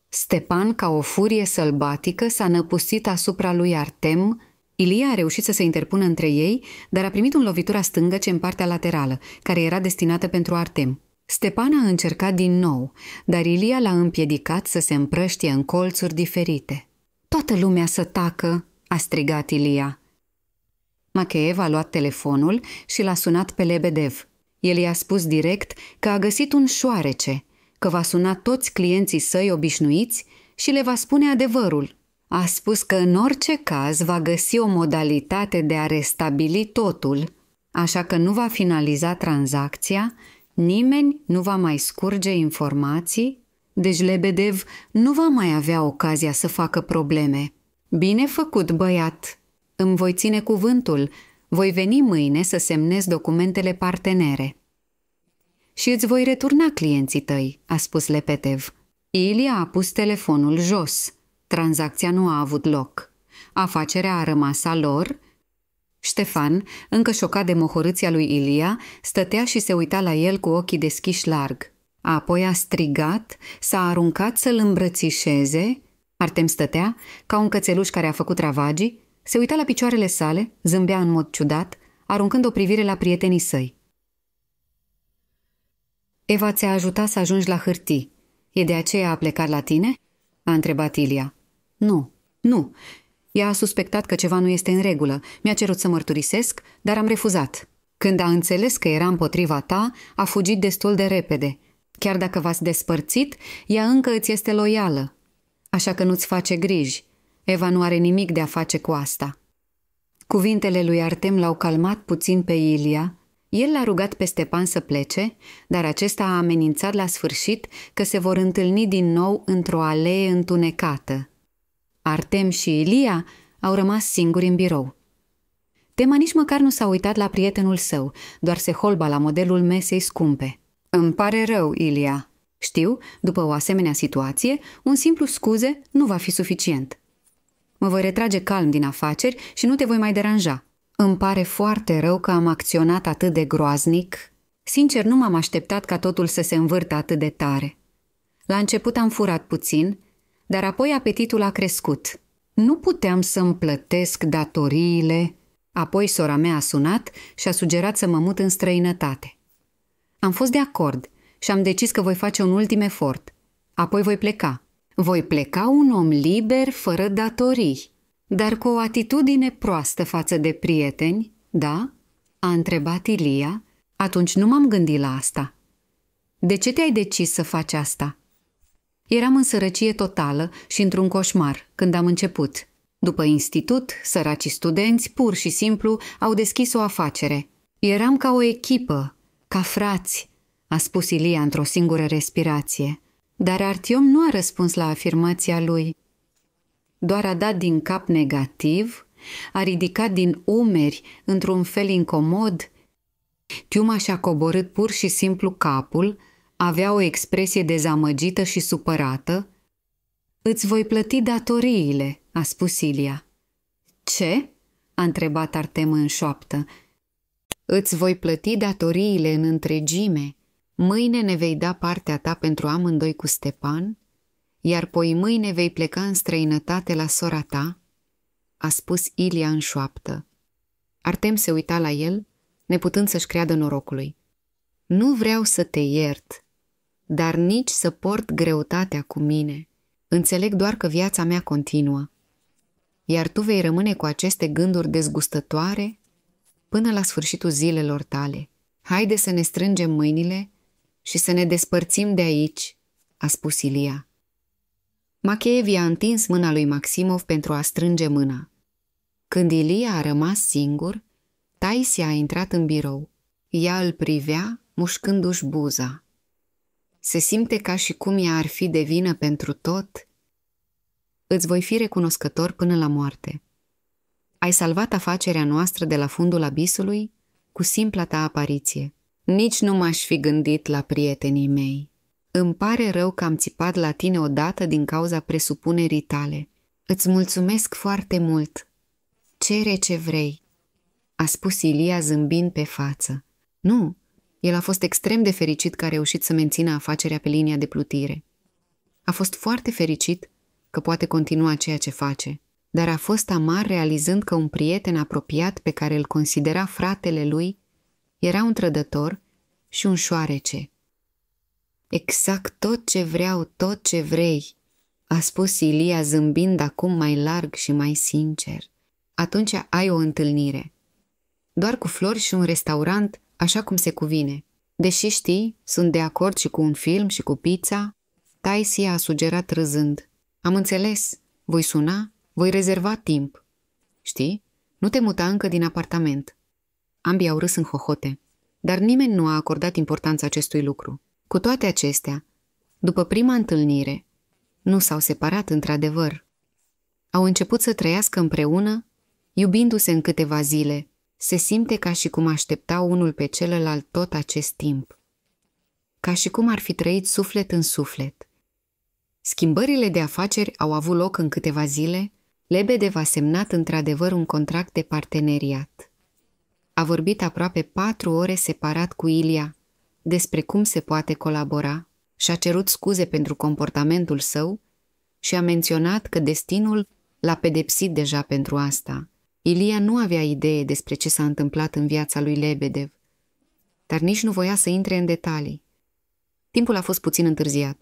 Stepan, ca o furie sălbatică, s-a năpustit asupra lui Artem, Ilia a reușit să se interpună între ei, dar a primit un lovitura stângă ce în partea laterală, care era destinată pentru Artem. Stepan a încercat din nou, dar Ilia l-a împiedicat să se împrăștie în colțuri diferite. Toată lumea să tacă, a strigat Ilia. Macheev a luat telefonul și l-a sunat pe Lebedev. El i-a spus direct că a găsit un șoarece, că va suna toți clienții săi obișnuiți și le va spune adevărul. A spus că în orice caz va găsi o modalitate de a restabili totul, așa că nu va finaliza tranzacția, nimeni nu va mai scurge informații, deci Lebedev nu va mai avea ocazia să facă probleme. Bine făcut, băiat! Îmi voi ține cuvântul. Voi veni mâine să semnez documentele partenere. Și îți voi returna clienții tăi, a spus Lepetev. Ilia a pus telefonul jos. Tranzacția nu a avut loc. Afacerea a rămas a lor. Ștefan, încă șocat de mohorâția lui Ilia, stătea și se uita la el cu ochii deschiși larg. Apoi a strigat, s-a aruncat să-l îmbrățișeze. Artem stătea, ca un cățeluș care a făcut ravagii, se uita la picioarele sale, zâmbea în mod ciudat, aruncând o privire la prietenii săi. Eva ți-a ajutat să ajungi la hârtii. E de aceea a plecat la tine?" a întrebat Ilia. Nu, nu. Ea a suspectat că ceva nu este în regulă. Mi-a cerut să mărturisesc, dar am refuzat. Când a înțeles că era împotriva ta, a fugit destul de repede. Chiar dacă v-ați despărțit, ea încă îți este loială. Așa că nu-ți face griji. Eva nu are nimic de a face cu asta. Cuvintele lui Artem l-au calmat puțin pe Ilia. El l-a rugat pe Stepan să plece, dar acesta a amenințat la sfârșit că se vor întâlni din nou într-o alee întunecată. Artem și Ilia au rămas singuri în birou. Tema nici măcar nu s-a uitat la prietenul său, doar se holba la modelul mesei scumpe. Îmi pare rău, Ilia. Știu, după o asemenea situație, un simplu scuze nu va fi suficient. Mă voi retrage calm din afaceri și nu te voi mai deranja. Îmi pare foarte rău că am acționat atât de groaznic. Sincer, nu m-am așteptat ca totul să se învârtă atât de tare. La început am furat puțin, dar apoi apetitul a crescut. Nu puteam să-mi plătesc datoriile, apoi sora mea a sunat și a sugerat să mă mut în străinătate. Am fost de acord și am decis că voi face un ultim efort. Apoi voi pleca. Voi pleca un om liber, fără datorii, dar cu o atitudine proastă față de prieteni, da? A întrebat Ilia. Atunci nu m-am gândit la asta. De ce te-ai decis să faci asta? Eram în sărăcie totală și într-un coșmar când am început. După institut, săracii studenți pur și simplu au deschis o afacere. Eram ca o echipă, ca frați, a spus Ilia într-o singură respirație. Dar Artiom nu a răspuns la afirmația lui. Doar a dat din cap negativ, a ridicat din umeri într-un fel incomod. Tiuma și-a coborât pur și simplu capul, avea o expresie dezamăgită și supărată. Îți voi plăti datoriile, a spus Ilia. Ce? a întrebat Artem în șoaptă. Îți voi plăti datoriile în întregime. Mâine ne vei da partea ta pentru amândoi cu Stepan, iar poi mâine vei pleca în străinătate la sora ta, a spus Ilia în șoaptă. Artem se uita la el, neputând să-și creadă norocului. Nu vreau să te iert, dar nici să port greutatea cu mine. Înțeleg doar că viața mea continuă. Iar tu vei rămâne cu aceste gânduri dezgustătoare până la sfârșitul zilelor tale. Haide să ne strângem mâinile și să ne despărțim de aici, a spus Ilia. Macheev i-a întins mâna lui Maximov pentru a strânge mâna. Când Ilia a rămas singur, Taisia a intrat în birou. Ea îl privea, mușcându-și buza se simte ca și cum ea ar fi de vină pentru tot, îți voi fi recunoscător până la moarte. Ai salvat afacerea noastră de la fundul abisului cu simpla ta apariție. Nici nu m-aș fi gândit la prietenii mei. Îmi pare rău că am țipat la tine odată din cauza presupunerii tale. Îți mulțumesc foarte mult. Cere ce vrei, a spus Ilia zâmbind pe față. Nu, el a fost extrem de fericit că a reușit să mențină afacerea pe linia de plutire. A fost foarte fericit că poate continua ceea ce face, dar a fost amar realizând că un prieten apropiat pe care îl considera fratele lui era un trădător și un șoarece. Exact tot ce vreau, tot ce vrei, a spus Ilia zâmbind acum mai larg și mai sincer. Atunci ai o întâlnire. Doar cu flori și un restaurant așa cum se cuvine. Deși știi, sunt de acord și cu un film și cu pizza, Taisi a sugerat râzând. Am înțeles, voi suna, voi rezerva timp. Știi, nu te muta încă din apartament. Ambii au râs în hohote, dar nimeni nu a acordat importanța acestui lucru. Cu toate acestea, după prima întâlnire, nu s-au separat într-adevăr. Au început să trăiască împreună, iubindu-se în câteva zile, se simte ca și cum aștepta unul pe celălalt tot acest timp. Ca și cum ar fi trăit suflet în suflet. Schimbările de afaceri au avut loc în câteva zile, Lebede va semnat într-adevăr un contract de parteneriat. A vorbit aproape patru ore separat cu Ilia despre cum se poate colabora și a cerut scuze pentru comportamentul său și a menționat că destinul l-a pedepsit deja pentru asta – Ilia nu avea idee despre ce s-a întâmplat în viața lui Lebedev, dar nici nu voia să intre în detalii. Timpul a fost puțin întârziat.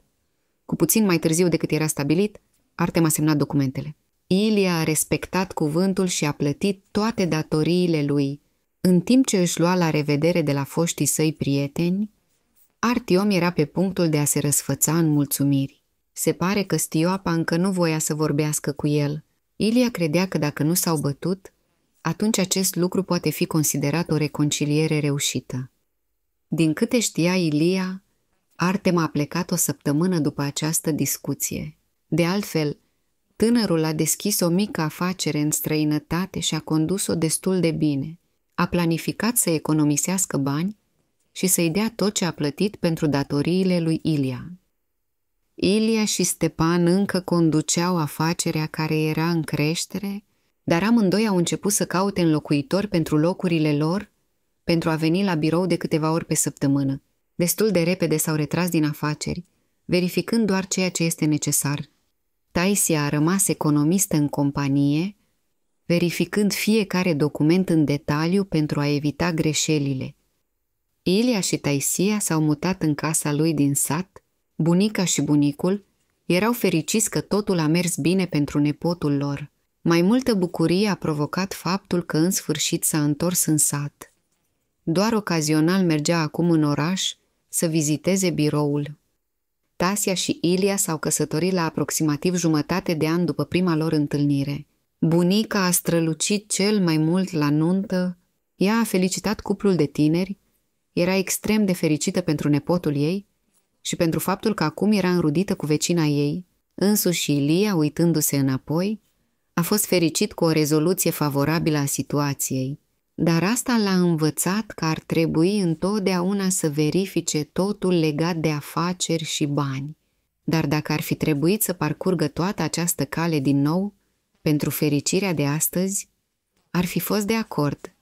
Cu puțin mai târziu decât era stabilit, Artem a semnat documentele. Ilia a respectat cuvântul și a plătit toate datoriile lui. În timp ce își lua la revedere de la foștii săi prieteni, Artiom era pe punctul de a se răsfăța în mulțumiri. Se pare că Stioapa încă nu voia să vorbească cu el – Ilia credea că dacă nu s-au bătut, atunci acest lucru poate fi considerat o reconciliere reușită. Din câte știa Ilia, Artem a plecat o săptămână după această discuție. De altfel, tânărul a deschis o mică afacere în străinătate și a condus-o destul de bine. A planificat să economisească bani și să-i dea tot ce a plătit pentru datoriile lui Ilia. Ilia și Stepan încă conduceau afacerea care era în creștere, dar amândoi au început să caute înlocuitori pentru locurile lor pentru a veni la birou de câteva ori pe săptămână. Destul de repede s-au retras din afaceri, verificând doar ceea ce este necesar. Taisia a rămas economistă în companie, verificând fiecare document în detaliu pentru a evita greșelile. Ilia și Taisia s-au mutat în casa lui din sat, Bunica și bunicul erau fericiți că totul a mers bine pentru nepotul lor. Mai multă bucurie a provocat faptul că în sfârșit s-a întors în sat. Doar ocazional mergea acum în oraș să viziteze biroul. Tasia și Ilia s-au căsătorit la aproximativ jumătate de an după prima lor întâlnire. Bunica a strălucit cel mai mult la nuntă, ea a felicitat cuplul de tineri, era extrem de fericită pentru nepotul ei și pentru faptul că acum era înrudită cu vecina ei, însuși Ilia, uitându-se înapoi, a fost fericit cu o rezoluție favorabilă a situației, dar asta l-a învățat că ar trebui întotdeauna să verifice totul legat de afaceri și bani. Dar dacă ar fi trebuit să parcurgă toată această cale din nou, pentru fericirea de astăzi, ar fi fost de acord,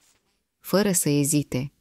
fără să ezite.